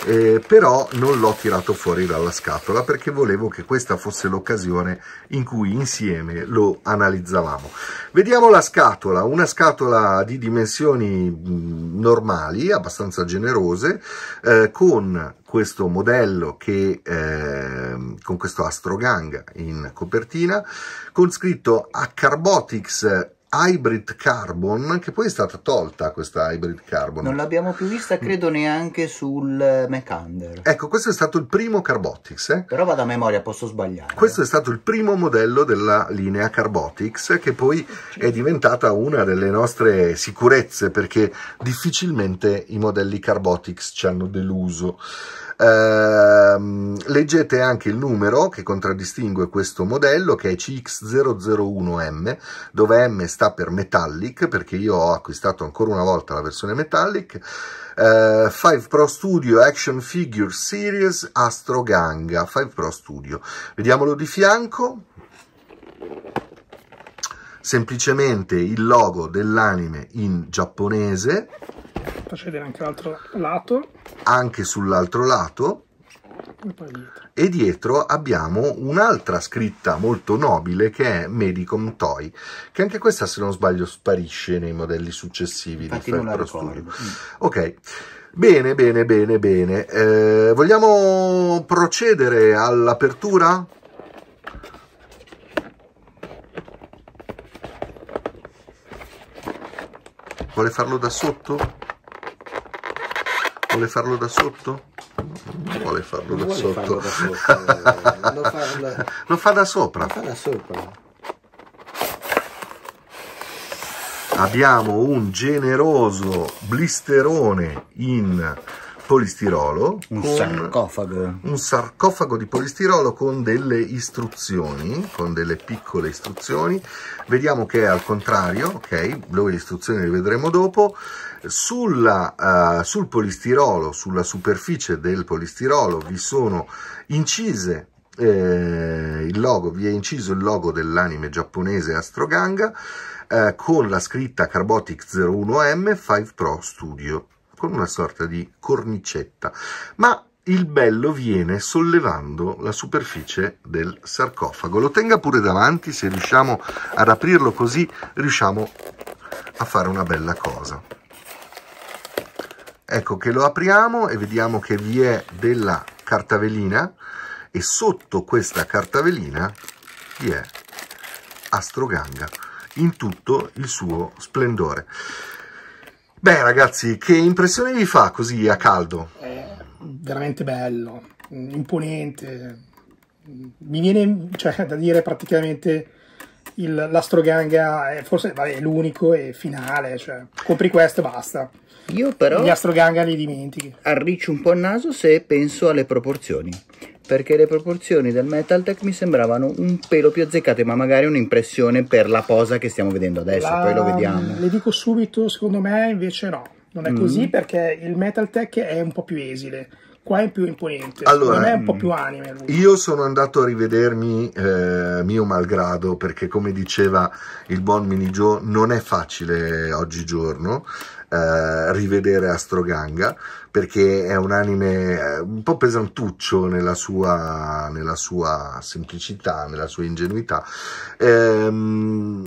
eh, però non l'ho tirato fuori dalla scatola perché volevo che questa fosse l'occasione in cui insieme lo analizzavamo. Vediamo la scatola, una scatola di dimensioni mm, normali, abbastanza generose, eh, con questo modello che, eh, con questo Astrogang in copertina, con scritto H-Carbotics Hybrid Carbon, che poi è stata tolta questa Hybrid Carbon. Non l'abbiamo più vista, mm. credo, neanche sul eh, Macander. Ecco, questo è stato il primo Carbotics. Eh? Però vado a memoria, posso sbagliare. Questo è stato il primo modello della linea Carbotics, che poi è diventata una delle nostre sicurezze, perché difficilmente i modelli Carbotics ci hanno deluso. Uh, leggete anche il numero che contraddistingue questo modello che è CX001M dove M sta per Metallic perché io ho acquistato ancora una volta la versione Metallic uh, eh, 5 Pro Studio Action Figure Series Astro Ganga 5 Pro Studio vediamolo di fianco semplicemente il logo dell'anime in giapponese procedere anche l'altro lato. Anche sull'altro lato. E, dietro. e dietro abbiamo un'altra scritta molto nobile che è Medicom Toy, che anche questa se non sbaglio sparisce nei modelli successivi Infatti di Fed Studio. Mm. Ok. Bene, bene, bene, bene. Eh, vogliamo procedere all'apertura? Vuole farlo da sotto? Vuole farlo da sotto? Non vuole farlo, non da, vuole sotto. farlo da sotto. Eh, lo, fa, lo... (laughs) lo fa da sopra. Lo fa da sopra. Abbiamo un generoso blisterone in polistirolo. Un sarcofago. Un sarcofago di polistirolo con delle istruzioni, con delle piccole istruzioni. Vediamo che è al contrario, ok? Noi le istruzioni le vedremo dopo. Sulla, uh, sul polistirolo, sulla superficie del polistirolo, vi sono incise eh, il logo, vi è inciso il logo dell'anime giapponese Astroganga eh, con la scritta Carbotic 01M 5 Pro Studio con una sorta di cornicetta, ma il bello viene sollevando la superficie del sarcofago. Lo tenga pure davanti, se riusciamo ad aprirlo così riusciamo a fare una bella cosa. Ecco che lo apriamo e vediamo che vi è della cartavelina e sotto questa cartavelina vi è Astroganga in tutto il suo splendore. Beh ragazzi, che impressione vi fa così a caldo? È eh, veramente bello, imponente. Mi viene cioè, da dire praticamente l'astroganga è forse vabbè, l'unico e finale, cioè compri questo e basta. Io però gli astroganga li dimentichi. Arriccio un po' il naso se penso alle proporzioni, perché le proporzioni del Metal Tech mi sembravano un pelo più azzeccate, ma magari un'impressione per la posa che stiamo vedendo adesso, la... poi lo vediamo. Le dico subito, secondo me invece no, non è mm. così perché il Metal Tech è un po' più esile. Qua è più imponente, allora, me è un po' mm, più anime. Lui. Io sono andato a rivedermi eh, mio malgrado perché, come diceva il buon Minigio, non è facile oggigiorno eh, rivedere Astroganga perché è un anime eh, un po' pesantuccio nella sua, nella sua semplicità, nella sua ingenuità. Ehm,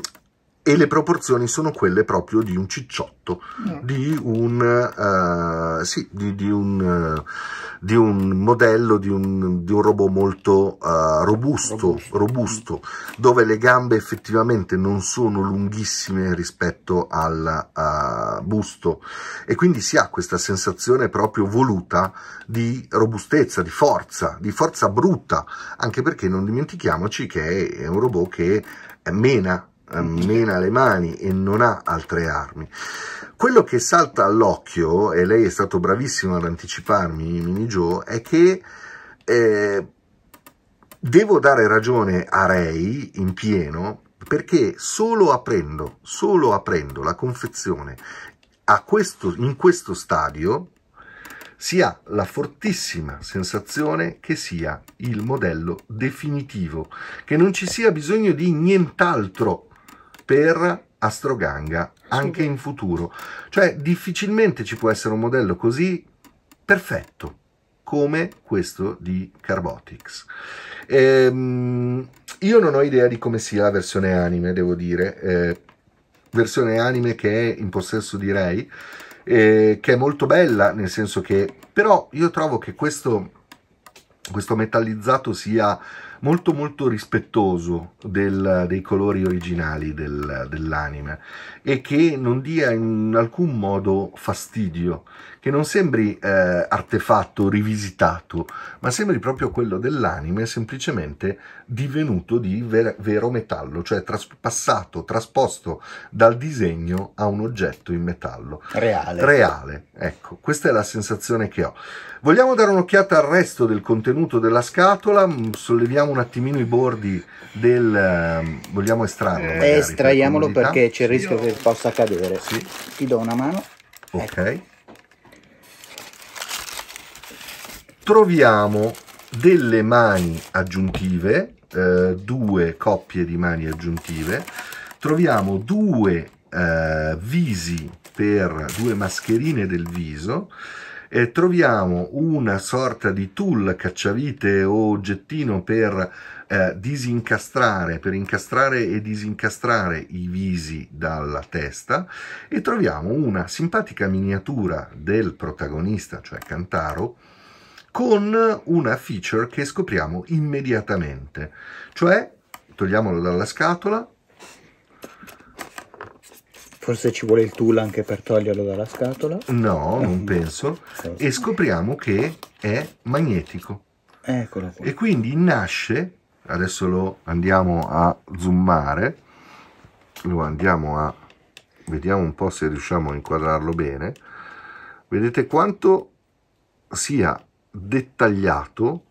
e le proporzioni sono quelle proprio di un cicciotto, yeah. Mm. di, un, uh, sì, di, di, un, uh, di un modello, di un, di un robot molto uh, robusto, robusto, robusto dove le gambe effettivamente non sono lunghissime rispetto al busto e quindi si ha questa sensazione proprio voluta di robustezza, di forza, di forza brutta, anche perché non dimentichiamoci che è un robot che mena eh, mena le mani e non ha altre armi. Quello che salta all'occhio, e lei è stato bravissimo ad anticiparmi, Mini Joe, è che eh, devo dare ragione a Ray in pieno perché solo aprendo, solo aprendo la confezione questo, in questo stadio si ha la fortissima sensazione che sia il modello definitivo, che non ci sia bisogno di nient'altro per Astroganga anche in futuro. Cioè difficilmente ci può essere un modello così perfetto come questo di Carbotix. Ehm, io non ho idea di come sia la versione anime, devo dire. Eh, versione anime che è in possesso di Ray, eh, che è molto bella, nel senso che... Però io trovo che questo, questo metallizzato sia molto molto rispettoso del, dei colori originali del, dell'anime e che non dia in alcun modo fastidio che non sembri eh, artefatto, rivisitato, ma sembri proprio quello dell'anime semplicemente divenuto di ver vero metallo, cioè traspassato, trasposto dal disegno a un oggetto in metallo. Reale. Reale, ecco, questa è la sensazione che ho. Vogliamo dare un'occhiata al resto del contenuto della scatola, mm, solleviamo un attimino i bordi del... Ehm, vogliamo estrarlo. Magari, estraiamolo per perché c'è il rischio Io... che possa cadere. Sì. Ti do una mano. Ok. Ecco. troviamo delle mani aggiuntive, eh, due coppie di mani aggiuntive, troviamo due eh, visi per due mascherine del viso e troviamo una sorta di tool cacciavite o oggettino per eh, disincastrare, per incastrare e disincastrare i visi dalla testa e troviamo una simpatica miniatura del protagonista, cioè Cantaro, con una feature che scopriamo immediatamente, cioè togliamolo dalla scatola. Forse ci vuole il tool anche per toglierlo dalla scatola. No, eh, non penso. E scopriamo che è magnetico. Eccolo qua. E quindi nasce, adesso lo andiamo a zoomare, lo andiamo a... vediamo un po' se riusciamo a inquadrarlo bene. Vedete quanto sia dettagliato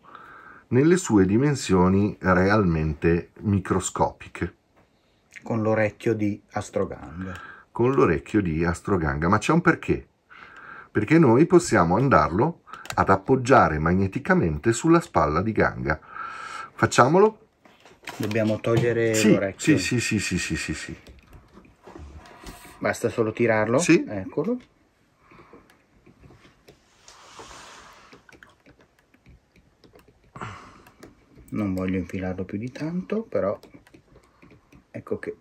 nelle sue dimensioni realmente microscopiche. Con l'orecchio di Astroganga. Con l'orecchio di Astroganga, ma c'è un perché. Perché noi possiamo andarlo ad appoggiare magneticamente sulla spalla di Ganga. Facciamolo. Dobbiamo togliere sì, l'orecchio. Sì, sì, sì, sì, sì, sì, sì. Basta solo tirarlo. Sì. Eccolo. non voglio infilarlo più di tanto però ecco che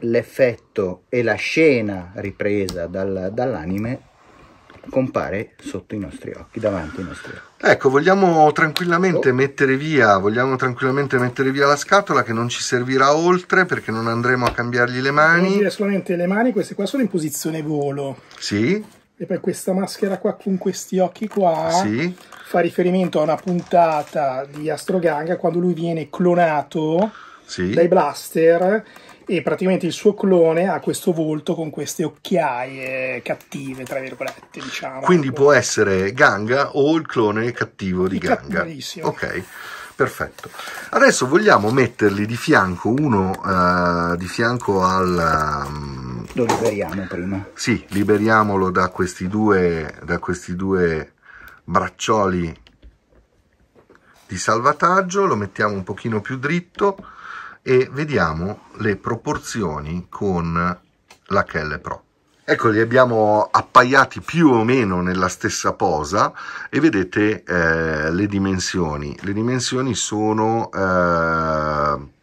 l'effetto e la scena ripresa dal, dall'anime compare sotto i nostri occhi, davanti ai nostri occhi. Ecco, vogliamo tranquillamente, oh. mettere via, vogliamo tranquillamente mettere via la scatola che non ci servirà oltre perché non andremo a cambiargli le mani. Voglio dire solamente le mani, queste qua sono in posizione volo. Sì. E poi questa maschera qua con questi occhi qua sì. fa riferimento a una puntata di Astro Ganga quando lui viene clonato sì. dai blaster e praticamente il suo clone ha questo volto con queste occhiaie cattive, tra virgolette, diciamo. Quindi può essere Ganga o il clone cattivo di Ganga. Cattivissimo. Ok. Perfetto. Adesso vogliamo metterli di fianco uno uh, di fianco al um, lo liberiamo prima. Sì, liberiamolo da questi due, da questi due braccioli di salvataggio, lo mettiamo un pochino più dritto e vediamo le proporzioni con la Kelle Pro. Ecco, li abbiamo appaiati più o meno nella stessa posa e vedete eh, le dimensioni. Le dimensioni sono... Eh,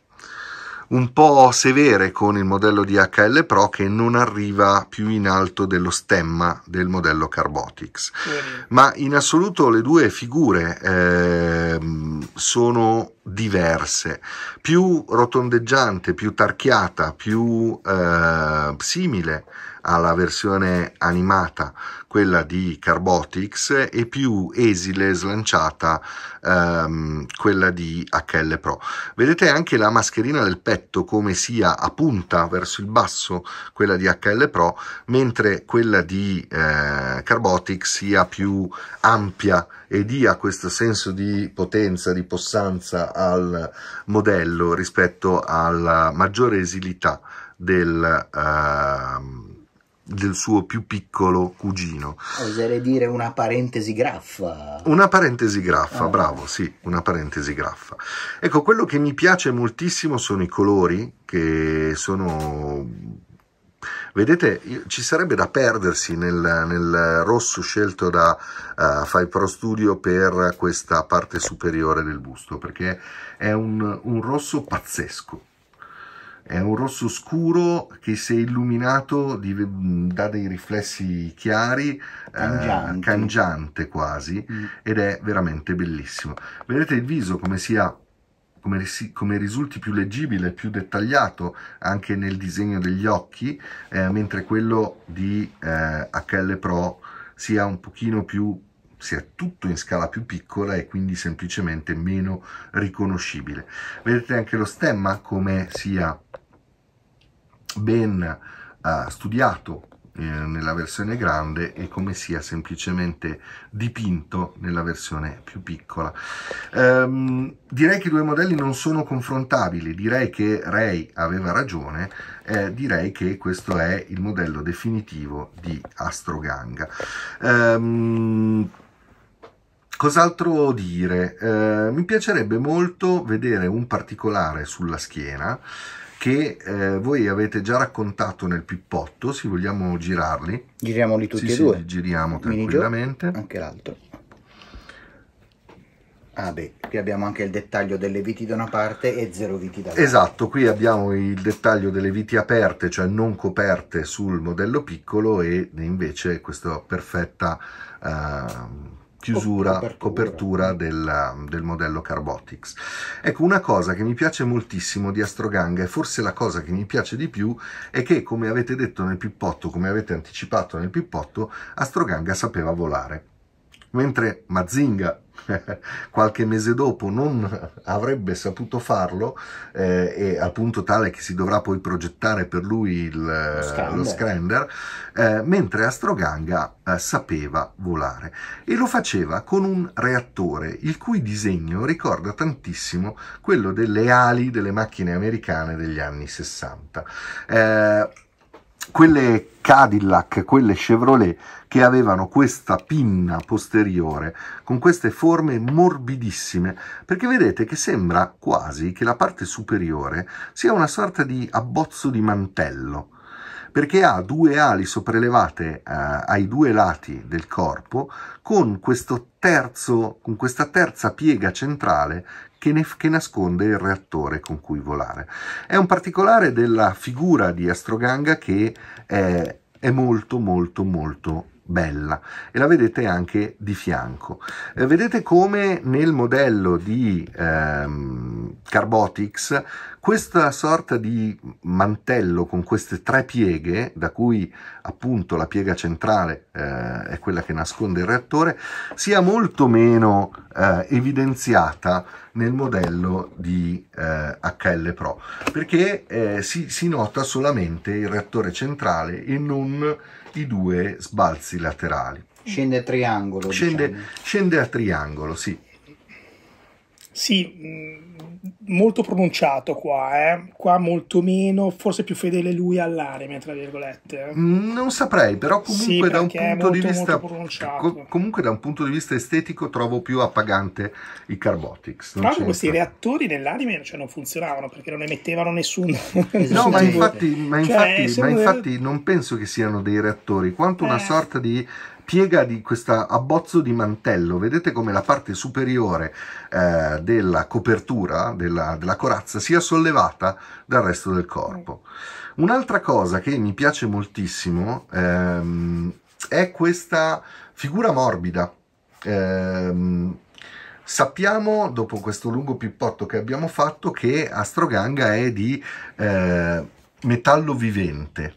un po' severe con il modello di HL Pro che non arriva più in alto dello stemma del modello Carbotics. Mm. Ma in assoluto le due figure eh, sono diverse, più rotondeggiante, più tarchiata, più eh, simile alla versione animata quella di Carbotix e più esile slanciata ehm, quella di HL Pro. Vedete anche la mascherina del petto come sia a punta verso il basso quella di HL Pro, mentre quella di eh, Carbotics sia più ampia e dia questo senso di potenza, di possanza al modello rispetto alla maggiore esilità del... Ehm, del suo più piccolo cugino. Oserei dire una parentesi graffa. Una parentesi graffa, ah. bravo, sì, una parentesi graffa. Ecco, quello che mi piace moltissimo sono i colori che sono Vedete, ci sarebbe da perdersi nel, nel rosso scelto da uh, eh, Five Pro Studio per questa parte superiore del busto, perché è un, un rosso pazzesco. È un rosso scuro che se illuminato div- mm, dà dei riflessi chiari, cangiante, eh, cangiante quasi, mm. ed è veramente bellissimo. Vedete il viso come sia come, risulti più leggibile, più dettagliato anche nel disegno degli occhi, eh, mentre quello di eh, HL Pro sia un pochino più sia tutto in scala più piccola e quindi semplicemente meno riconoscibile. Vedete anche lo stemma come sia ben uh, studiato eh, nella versione grande e come sia semplicemente dipinto nella versione più piccola um, direi che i due modelli non sono confrontabili direi che Ray aveva ragione eh, direi che questo è il modello definitivo di Astroganga um, Cos'altro dire? Eh, mi piacerebbe molto vedere un particolare sulla schiena che eh, voi avete già raccontato nel pippotto, se vogliamo girarli. Giriamoli tutti sì, e sì, due. giriamo tranquillamente. Anche l'altro. Ah beh, qui abbiamo anche il dettaglio delle viti da una parte e zero viti dall'altra. Esatto, qui abbiamo il dettaglio delle viti aperte, cioè non coperte sul modello piccolo e invece questa perfetta... Uh, chiusura, copertura, copertura del, um, del, modello Carbotics. Ecco, una cosa che mi piace moltissimo di Astroganga e forse la cosa che mi piace di più è che, come avete detto nel pippotto, come avete anticipato nel pippotto, Astroganga sapeva volare. Mentre Mazinga (laughs) qualche mese dopo non avrebbe saputo farlo eh, e al punto tale che si dovrà poi progettare per lui il, eh, lo scrender, eh, mentre Astroganga eh, sapeva volare e lo faceva con un reattore il cui disegno ricorda tantissimo quello delle ali delle macchine americane degli anni 60 quelle Cadillac, quelle Chevrolet che avevano questa pinna posteriore con queste forme morbidissime, perché vedete che sembra quasi che la parte superiore sia una sorta di abbozzo di mantello perché ha due ali sopraelevate eh, ai due lati del corpo con, terzo, con questa terza piega centrale che, ne, che, nasconde il reattore con cui volare. È un particolare della figura di Astroganga che è, è molto molto molto bella e la vedete anche di fianco. Eh, vedete come nel modello di ehm, Carbotics questa sorta di mantello con queste tre pieghe, da cui appunto la piega centrale eh, è quella che nasconde il reattore, sia molto meno eh, evidenziata nel modello di eh, HL Pro, perché eh, si, si nota solamente il reattore centrale e non due sbalzi laterali. Scende a triangolo. Scende, diciamo. scende a triangolo, sì. Sì, mm, molto pronunciato qua, eh? qua molto meno, forse più fedele lui all'anime, tra virgolette. Mm, non saprei, però comunque, sì, da, un molto, vista, co- comunque da un punto di vista estetico trovo più appagante i Carbotics. Tra l'altro questi reattori nell'anime cioè, non funzionavano perché non emettevano nessuno. no, ma infatti, ma, cioè, infatti, cioè, ma infatti, non penso che siano dei reattori, quanto eh. una sorta di piega di questo abbozzo di mantello, vedete come la parte superiore eh, della copertura, della, della, corazza, sia sollevata dal resto del corpo. Un'altra cosa che mi piace moltissimo ehm, è questa figura morbida. Ehm, Sappiamo, dopo questo lungo pippotto che abbiamo fatto, che Astroganga è di eh, metallo vivente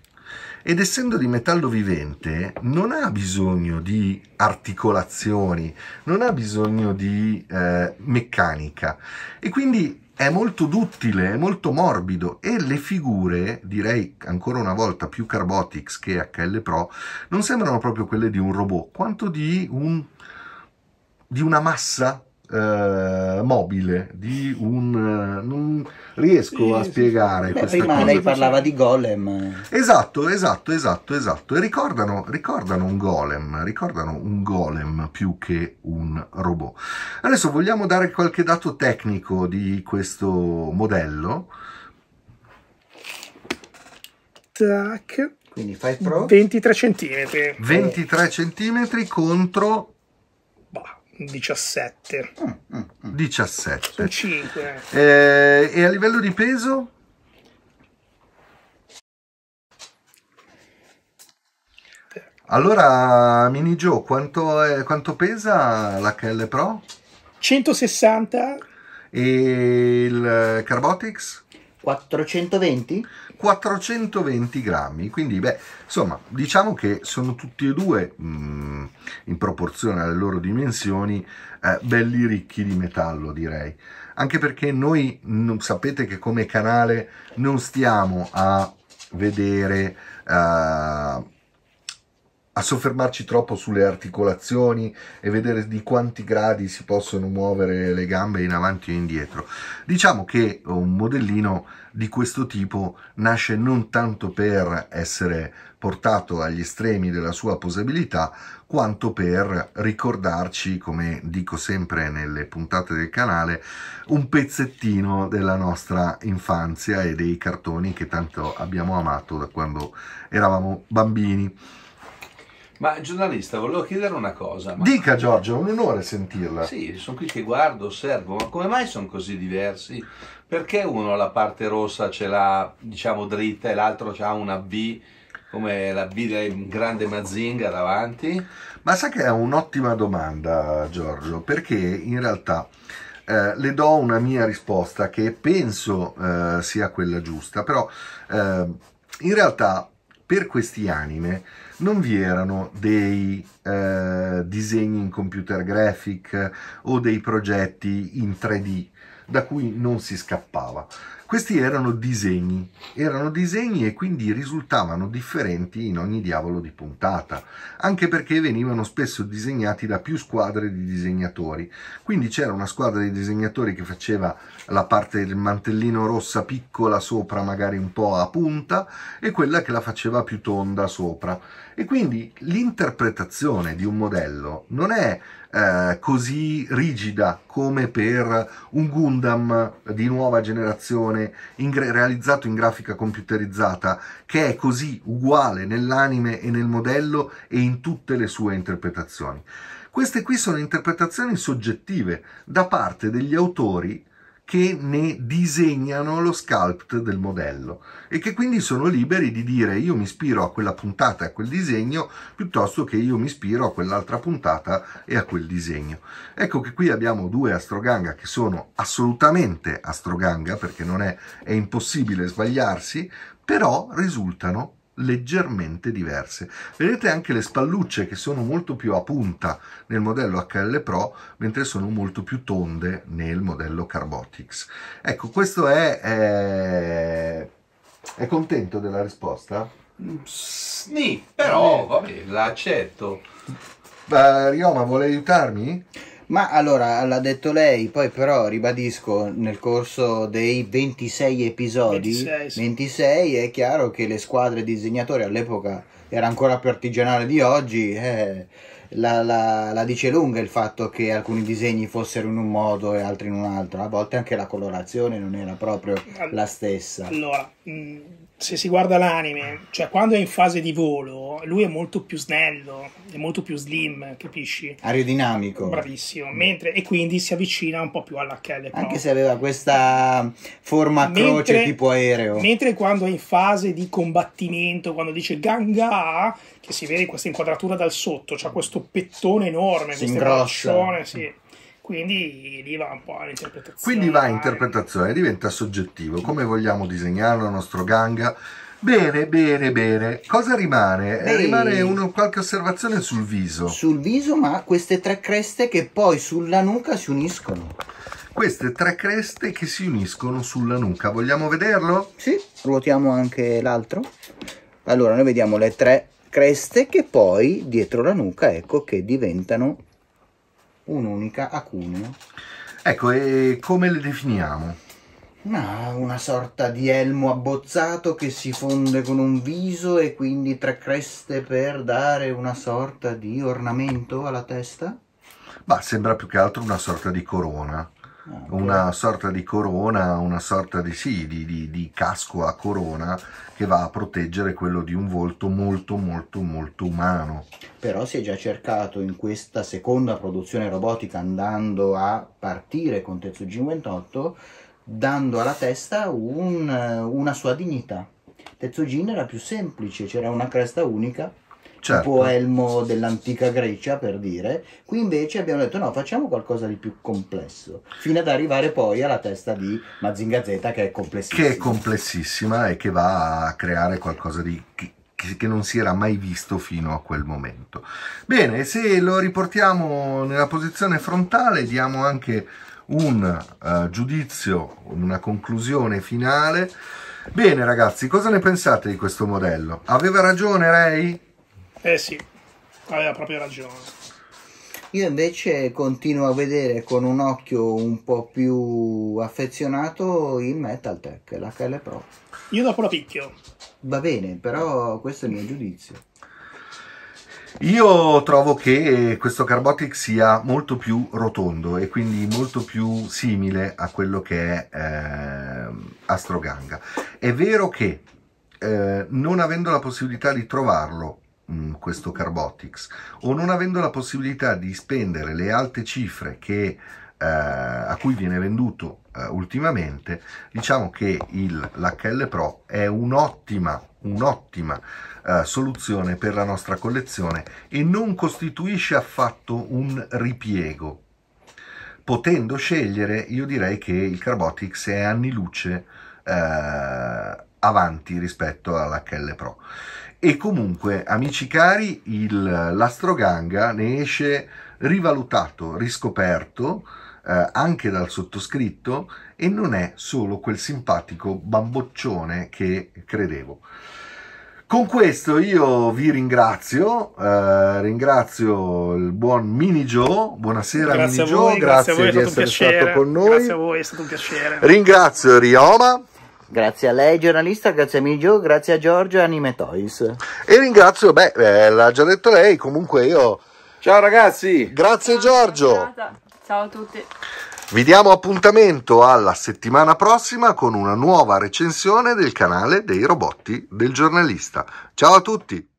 ed essendo di metallo vivente non ha bisogno di articolazioni, non ha bisogno di eh, meccanica e quindi è molto duttile, è molto morbido e le figure, direi ancora una volta più Carbotics che HL Pro, non sembrano proprio quelle di un robot, quanto di, un, di una massa eh, mobile di un eh, non riesco sì, a sì, spiegare Beh, prima cosa. lei parlava di golem esatto esatto esatto esatto e ricordano, ricordano un golem ricordano un golem più che un robot adesso vogliamo dare qualche dato tecnico di questo modello tac quindi 5 Pro 23 cm 23 cm contro 17. Mm, mm, 17. Sono 5. Eh. eh, e a livello di peso? Allora, Mini Joe, quanto, è, quanto pesa la KL Pro? 160. E il eh, Carbotix? 420? 420 grammi, quindi beh, insomma, diciamo che sono tutti e due, mh, mm, in proporzione alle loro dimensioni, eh, belli ricchi di metallo, direi. Anche perché noi non, sapete che come canale non stiamo a vedere... Eh, a soffermarci troppo sulle articolazioni e vedere di quanti gradi si possono muovere le gambe in avanti e indietro. Diciamo che un modellino di questo tipo nasce non tanto per essere portato agli estremi della sua posabilità, quanto per ricordarci, come dico sempre nelle puntate del canale, un pezzettino della nostra infanzia e dei cartoni che tanto abbiamo amato da quando eravamo bambini. Ma giornalista, volevo chiedere una cosa. Ma... Dica Giorgio, è un onore sentirla. Sì, sono qui che guardo, osservo, ma come mai sono così diversi? Perché uno la parte rossa ce l'ha, diciamo, dritta e l'altro ha una B, come la B del grande Mazinga davanti? Ma sa che è un'ottima domanda Giorgio, perché in realtà... Eh, le do una mia risposta che penso eh, sia quella giusta, però eh, in realtà per questi anime non vi erano dei eh, disegni in computer graphic o dei progetti in 3D da cui non si scappava. Questi erano disegni, erano disegni e quindi risultavano differenti in ogni diavolo di puntata, anche perché venivano spesso disegnati da più squadre di disegnatori. Quindi c'era una squadra di disegnatori che faceva la parte del mantellino rossa piccola sopra, magari un po' a punta, e quella che la faceva più tonda sopra. E quindi l'interpretazione di un modello non è eh, così rigida come per un Gundam di nuova generazione in realizzato in grafica computerizzata, che è così uguale nell'anime e nel modello e in tutte le sue interpretazioni. Queste qui sono interpretazioni soggettive da parte degli autori che ne disegnano lo sculpt del modello e che quindi sono liberi di dire io mi ispiro a quella puntata e a quel disegno piuttosto che io mi ispiro a quell'altra puntata e a quel disegno. Ecco che qui abbiamo due astroganga che sono assolutamente astroganga perché non è, è impossibile sbagliarsi, però risultano leggermente diverse. Vedete anche le spallucce che sono molto più a punta nel modello HL Pro, mentre sono molto più tonde nel modello Carbotics. Ecco, questo è... è... è contento della risposta? Sì, però eh. vabbè, l'accetto. Uh, Rioma, vuole aiutarmi? Ma allora, l'ha detto lei, poi però ribadisco, nel corso dei 26 episodi, 26, sì. 26 è chiaro che le squadre di disegnatori all'epoca era ancora più artigianale di oggi, eh, la, la, la, dice lunga il fatto che alcuni disegni fossero in un modo e altri in un altro, a volte anche la colorazione non era proprio la stessa. Allora, mh mm, se si guarda l'anime, cioè quando è in fase di volo, lui è molto più snello, è molto più slim, capisci? Aerodinamico. Bravissimo. Mentre, e quindi si avvicina un po' più alla all'HL. Anche se aveva questa forma mentre, croce tipo aereo. Mentre quando è in fase di combattimento, quando dice ganga, che si vede questa inquadratura dal sotto, c'ha cioè questo pettone enorme, si questo Braccione, sì quindi lì va un po' all'interpretazione. Quindi va a interpretazione, diventa soggettivo, come vogliamo disegnarlo il nostro ganga. Bene, bene, bene. Cosa rimane? Eh, Beh, rimane uno, qualche osservazione sul viso. Sul viso, ma queste tre creste che poi sulla nuca si uniscono. Queste tre creste che si uniscono sulla nuca. Vogliamo vederlo? Sì, ruotiamo anche l'altro. Allora, noi vediamo le tre creste che poi dietro la nuca, ecco, che diventano un'unica acuneo. Ecco, e come le definiamo? Ma una sorta di elmo abbozzato che si fonde con un viso e quindi tre creste per dare una sorta di ornamento alla testa? Ma sembra più che altro una sorta di corona una sorta di corona, una sorta di, sì, di, di, di, casco a corona che va a proteggere quello di un volto molto molto molto umano. Però si è già cercato in questa seconda produzione robotica andando a partire con Tetsuji 28 dando alla testa un, una sua dignità. Tetsujin era più semplice, c'era una cresta unica certo. tipo elmo dell'antica Grecia per dire, qui invece abbiamo detto no, facciamo qualcosa di più complesso, fino ad arrivare poi alla testa di Mazinga Z che è complessissima. Che è complessissima e che va a creare qualcosa di che non si era mai visto fino a quel momento. Bene, se lo riportiamo nella posizione frontale diamo anche un uh, giudizio, una conclusione finale. Bene ragazzi, cosa ne pensate di questo modello? Aveva ragione Ray? Eh sì, aveva proprio ragione. Io invece continuo a vedere con un occhio un po' più affezionato il Metal Tech, l'HL Pro. Io dopo la picchio. Va bene, però questo è il mio giudizio. Io trovo che questo Carbotic sia molto più rotondo e quindi molto più simile a quello che è eh, Astroganga. È vero che eh, non avendo la possibilità di trovarlo mh, mm, questo Carbotix o non avendo la possibilità di spendere le alte cifre che, eh, a cui viene venduto eh, ultimamente, diciamo che l'HL Pro è un'ottima un'ottima uh, soluzione per la nostra collezione e non costituisce affatto un ripiego. Potendo scegliere, io direi che il Carbotix è anni luce uh, avanti rispetto all'HL Pro. E comunque, amici cari, il, l'astroganga ne esce rivalutato, riscoperto, eh, anche dal sottoscritto, e non è solo quel simpatico bamboccione che credevo. Con questo io vi ringrazio, eh, ringrazio il buon Mini Joe, buonasera grazie Mini Joe, grazie, grazie, grazie, di essere stato, stato con noi. Grazie a voi, è stato un piacere. Ringrazio Rioma. Grazie a lei giornalista, grazie a Migio, grazie a Giorgio e Anime Toys. E ringrazio, beh, eh, l'ha già detto lei, comunque io... Ciao ragazzi! Grazie Ciao, Giorgio! Ciao a tutti! Vi diamo appuntamento alla settimana prossima con una nuova recensione del canale dei robotti del giornalista. Ciao a tutti!